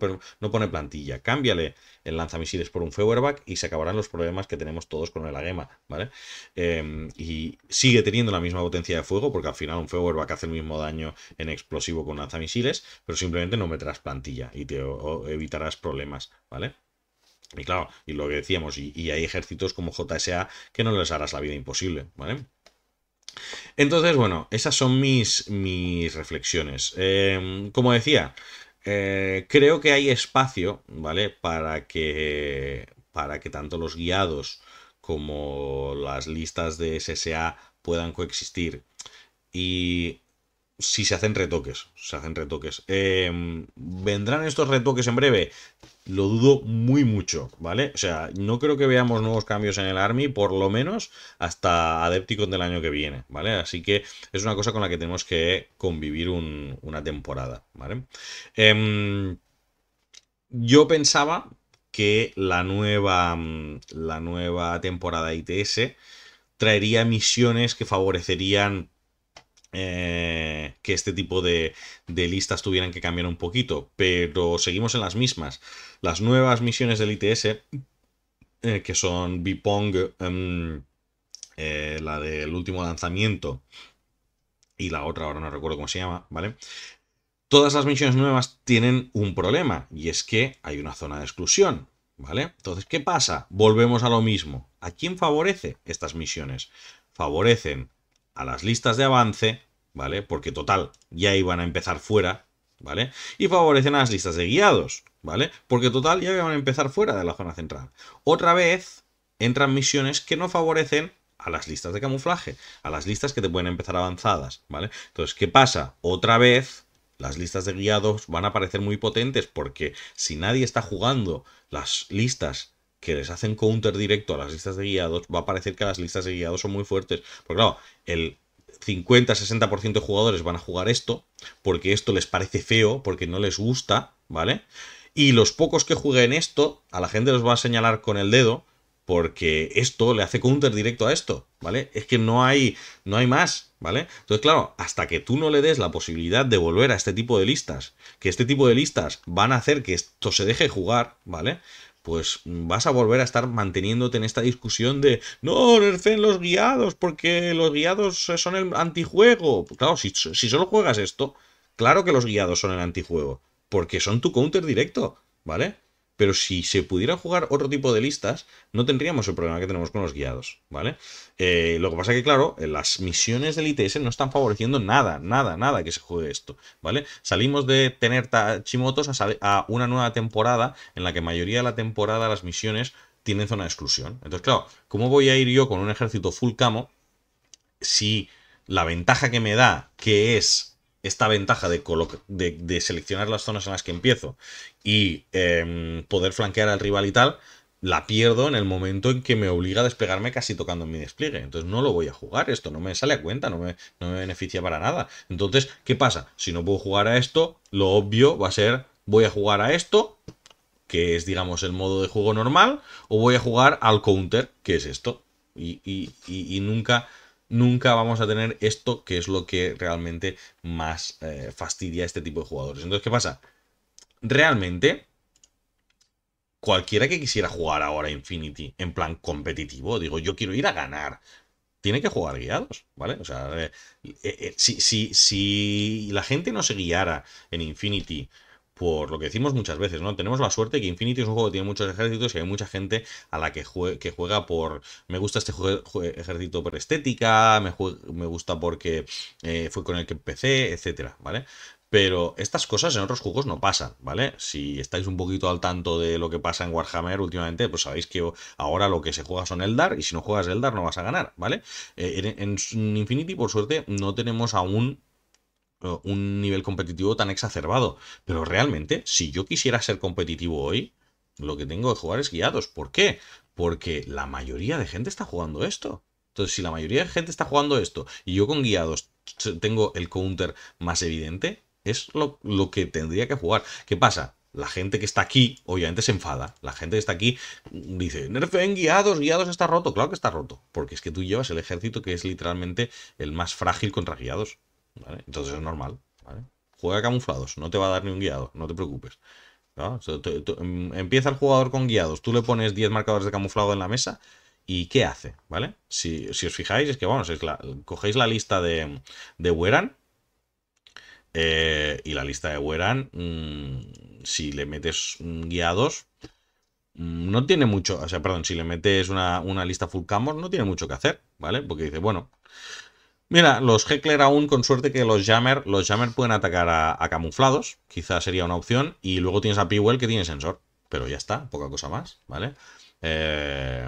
pone plantilla. Cámbiale el lanzamisiles por un Feuerback y se acabarán los problemas que tenemos todos con el Agema, ¿vale? Em, y sigue teniendo la misma potencia de fuego, porque al final un Feuerback hace el mismo daño en explosivo con lanzamisiles, pero simplemente no meterás plantilla y te evitarás problemas, ¿vale? Y claro, y lo que decíamos, y, y hay ejércitos como JSA que no les harás la vida imposible, ¿vale? Entonces, bueno, esas son mis, mis reflexiones. Em, como decía, eh, creo que hay espacio, ¿vale? Para que, para que tanto los guiados como las listas de SSA puedan coexistir. Y si se hacen retoques, se hacen retoques. Em, ¿Vendrán estos retoques en breve? lo dudo muy mucho, ¿vale? O sea, no creo que veamos nuevos cambios en el Army, por lo menos hasta Adepticon del año que viene, ¿vale? Así que es una cosa con la que tenemos que convivir una temporada, ¿vale? Em, yo pensaba que la nueva, mm, la nueva temporada ITS traería misiones que favorecerían eh, que este tipo de, listas tuvieran que cambiar un poquito, pero seguimos en las mismas. Las nuevas misiones del ITS, eh, que son Bipong, em, eh, la del último lanzamiento, y la otra, ahora no recuerdo cómo se llama, ¿vale? Todas las misiones nuevas tienen un problema, y es que hay una zona de exclusión, ¿vale? Entonces, ¿qué pasa? Volvemos a lo mismo. ¿A quién favorece estas misiones? Favorecen a las listas de avance, ¿vale? Porque total, ya iban a empezar fuera, ¿vale? Y favorecen a las listas de guiados, ¿vale? Porque total, ya iban a empezar fuera de la zona central. Otra vez, entran misiones que no favorecen a las listas de camuflaje, a las listas que te pueden empezar avanzadas, ¿vale? Entonces, ¿qué pasa? Otra vez, las listas de guiados van a parecer muy potentes porque si nadie está jugando las listas que les hacen counter directo a las listas de guiados, va a parecer que las listas de guiados son muy fuertes. Porque claro, el 50-60% de jugadores van a jugar esto, porque esto les parece feo, porque no les gusta, ¿vale? Y los pocos que jueguen esto, a la gente los va a señalar con el dedo, porque esto le hace counter directo a esto, ¿vale? Es que no hay, no hay más, ¿vale? Entonces, claro, hasta que tú no le des la posibilidad de volver a este tipo de listas, que este tipo de listas van a hacer que esto se deje jugar, ¿vale? pues vas a volver a estar manteniéndote en esta discusión de no, en los guiados porque los guiados son el antijuego. claro, si, si solo juegas esto, claro que los guiados son el antijuego, porque son tu counter directo, ¿vale? pero si se pudiera jugar otro tipo de listas, no tendríamos el problema que tenemos con los guiados, ¿vale? Eh, lo que pasa que, claro, eh, las misiones del ITS no están favoreciendo nada, nada, nada que se juegue esto, ¿vale? Salimos de tener Tachimotos a, a una nueva temporada en la que mayoría de la temporada las misiones tienen zona de exclusión. Entonces, claro, ¿cómo voy a ir yo con un ejército full camo si la ventaja que me da, que es esta ventaja de, de, seleccionar las zonas en las que empiezo y em, poder flanquear al rival y tal, la pierdo en el momento en que me obliga a despegarme casi tocando mi despliegue. Entonces no lo voy a jugar, esto no me sale a cuenta, no me, beneficia para nada. Entonces, ¿qué pasa? Si no puedo jugar a esto, lo obvio va a ser voy a jugar a esto, que es digamos el modo de juego normal, o voy a jugar al counter, que es esto. y nunca nunca vamos a tener esto que es lo que realmente más eh, fastidia a este tipo de jugadores. Entonces, ¿qué pasa? Realmente, cualquiera que quisiera jugar ahora Infinity en plan competitivo, digo, yo quiero ir a ganar. Tiene que jugar guiados, ¿vale? O sea, eh, eh, si, si, si la gente no se guiara en Infinity por lo que decimos muchas veces, ¿no? Tenemos la suerte que Infinity es un juego que tiene muchos ejércitos y hay mucha gente a la que, que juega por, me gusta este ejército por estética, me, me gusta porque eh, fue con el que empecé, etcétera, ¿vale? Pero estas cosas en otros juegos no pasan, ¿vale? Si estáis un poquito al tanto de lo que pasa en Warhammer últimamente, pues sabéis que ahora lo que se juega son Eldar y si no juegas Eldar no vas a ganar, ¿vale? Eh, en Infinity, por suerte, no tenemos aún eh, un nivel competitivo tan exacerbado. Pero realmente, si yo quisiera ser competitivo hoy, lo que tengo que jugar es guiados. ¿Por qué? Porque la mayoría de gente está jugando esto. Entonces, si la mayoría de gente está jugando esto y yo con guiados tengo el counter más evidente, es lo, que tendría que jugar. ¿Qué pasa? La gente que está aquí, obviamente, se enfada. La gente que está aquí dice, en guiados, guiados está roto. Claro que está roto, porque es que tú llevas el ejército que es literalmente el más frágil contra guiados. Entonces es normal, Juega camuflados, no te va a dar ni un guiado, no te preocupes. Em, empieza el jugador con guiados, tú le pones 10 marcadores de camuflado en la mesa ¿Y qué hace? ¿Vale? Si, os fijáis, es que vamos, cogéis la lista de, de Weran. Eh, y la lista de Weran, mm, si le metes mm, guiados, mm, no tiene mucho. O sea, perdón, si le metes una, una lista full camos, no tiene mucho que hacer, ¿vale? Porque dice, bueno, Mira, los Heckler aún con suerte que los Jammer, los Jammer pueden atacar a, camuflados, quizás sería una opción, y luego tienes a Pewell que tiene sensor, pero ya está, poca cosa más, ¿vale? Eh,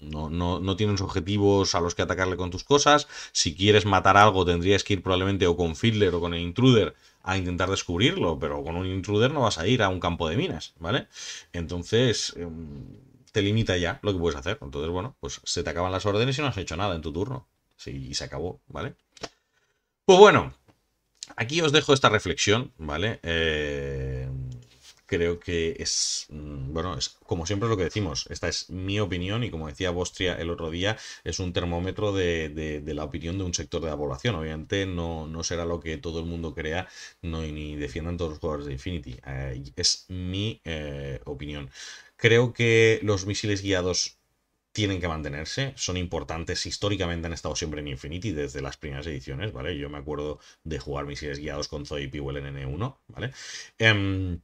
no, no, no tienes objetivos a los que atacarle con tus cosas, si quieres matar algo tendrías que ir probablemente o con Fiddler o con el Intruder a intentar descubrirlo, pero con un Intruder no vas a ir a un campo de minas, ¿vale? Entonces... Em, te limita ya lo que puedes hacer. Entonces, bueno, pues se te acaban las órdenes y no has hecho nada en tu turno y se acabó, ¿vale? Pues bueno, aquí os dejo esta reflexión, ¿vale? Eh, creo que es, mm, bueno, como siempre lo que decimos, esta es mi opinión y como decía Bostria el otro día, es un termómetro de, la opinión de un sector de la población. Obviamente no, no será lo que todo el mundo crea no, ni defiendan todos los jugadores de Infinity. Eh, es mi eh, opinión. Creo que los misiles guiados tienen que mantenerse, son importantes, históricamente han estado siempre en Infinity desde las primeras ediciones, ¿vale? Yo me acuerdo de jugar misiles guiados con Zoe Pewell en N1, ¿vale? Em,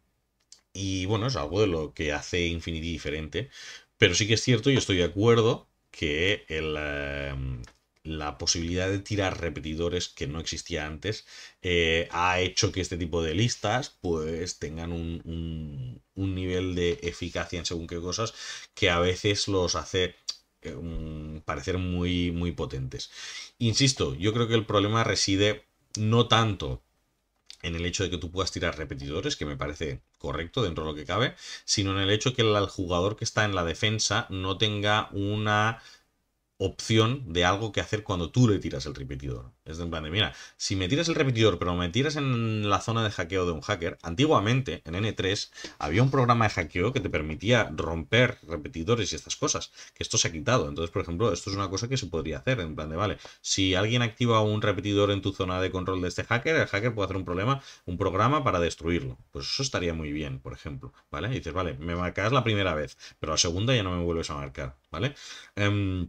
y bueno, es algo de lo que hace Infinity diferente, pero sí que es cierto y estoy de acuerdo que el, em, la posibilidad de tirar repetidores que no existía antes eh, ha hecho que este tipo de listas pues tengan un, nivel de eficacia en según qué cosas que a veces los hace eh, parecer muy, muy potentes. Insisto, yo creo que el problema reside no tanto en el hecho de que tú puedas tirar repetidores, que me parece correcto dentro de lo que cabe, sino en el hecho de que el jugador que está en la defensa no tenga una opción de algo que hacer cuando tú le tiras el repetidor. Es de en plan de, mira, si me tiras el repetidor, pero me tiras en la zona de hackeo de un hacker, antiguamente en N3 había un programa de hackeo que te permitía romper repetidores y estas cosas, que esto se ha quitado. Entonces, por ejemplo, esto es una cosa que se podría hacer, en plan de, vale, si alguien activa un repetidor en tu zona de control de este hacker, el hacker puede hacer un problema, un programa para destruirlo. Pues eso estaría muy bien, por ejemplo, ¿vale? dices, vale, me marcas la primera vez, pero la segunda ya no me vuelves a marcar, ¿vale? Em,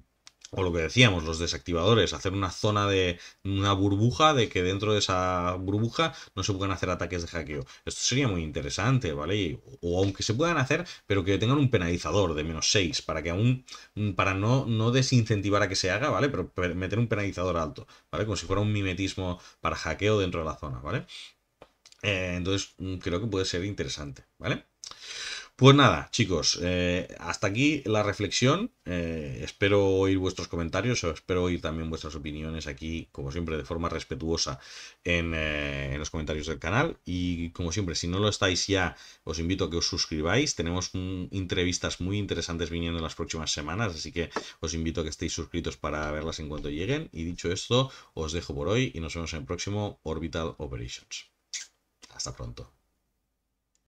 o lo que decíamos, los desactivadores, hacer una zona de una burbuja de que dentro de esa burbuja no se puedan hacer ataques de hackeo. Esto sería muy interesante, ¿vale? O aunque se puedan hacer, pero que tengan un penalizador de menos 6 para que aún, mm, para no, no desincentivar a que se haga, ¿vale? Pero meter un penalizador alto, ¿vale? Como si fuera un mimetismo para hackeo dentro de la zona, ¿vale? Eh, entonces mm, creo que puede ser interesante, ¿vale? Pues nada, chicos, eh, hasta aquí la reflexión. Eh, espero oír vuestros comentarios, espero oír también vuestras opiniones aquí, como siempre, de forma respetuosa eh, en, los comentarios del canal. Y como siempre, si no lo estáis ya, os invito a que os suscribáis. Tenemos entrevistas muy interesantes viniendo en las próximas semanas, así que os invito a que estéis suscritos para verlas en cuanto lleguen. Y dicho esto, os dejo por hoy y nos vemos en el próximo Orbital Operations. Hasta pronto.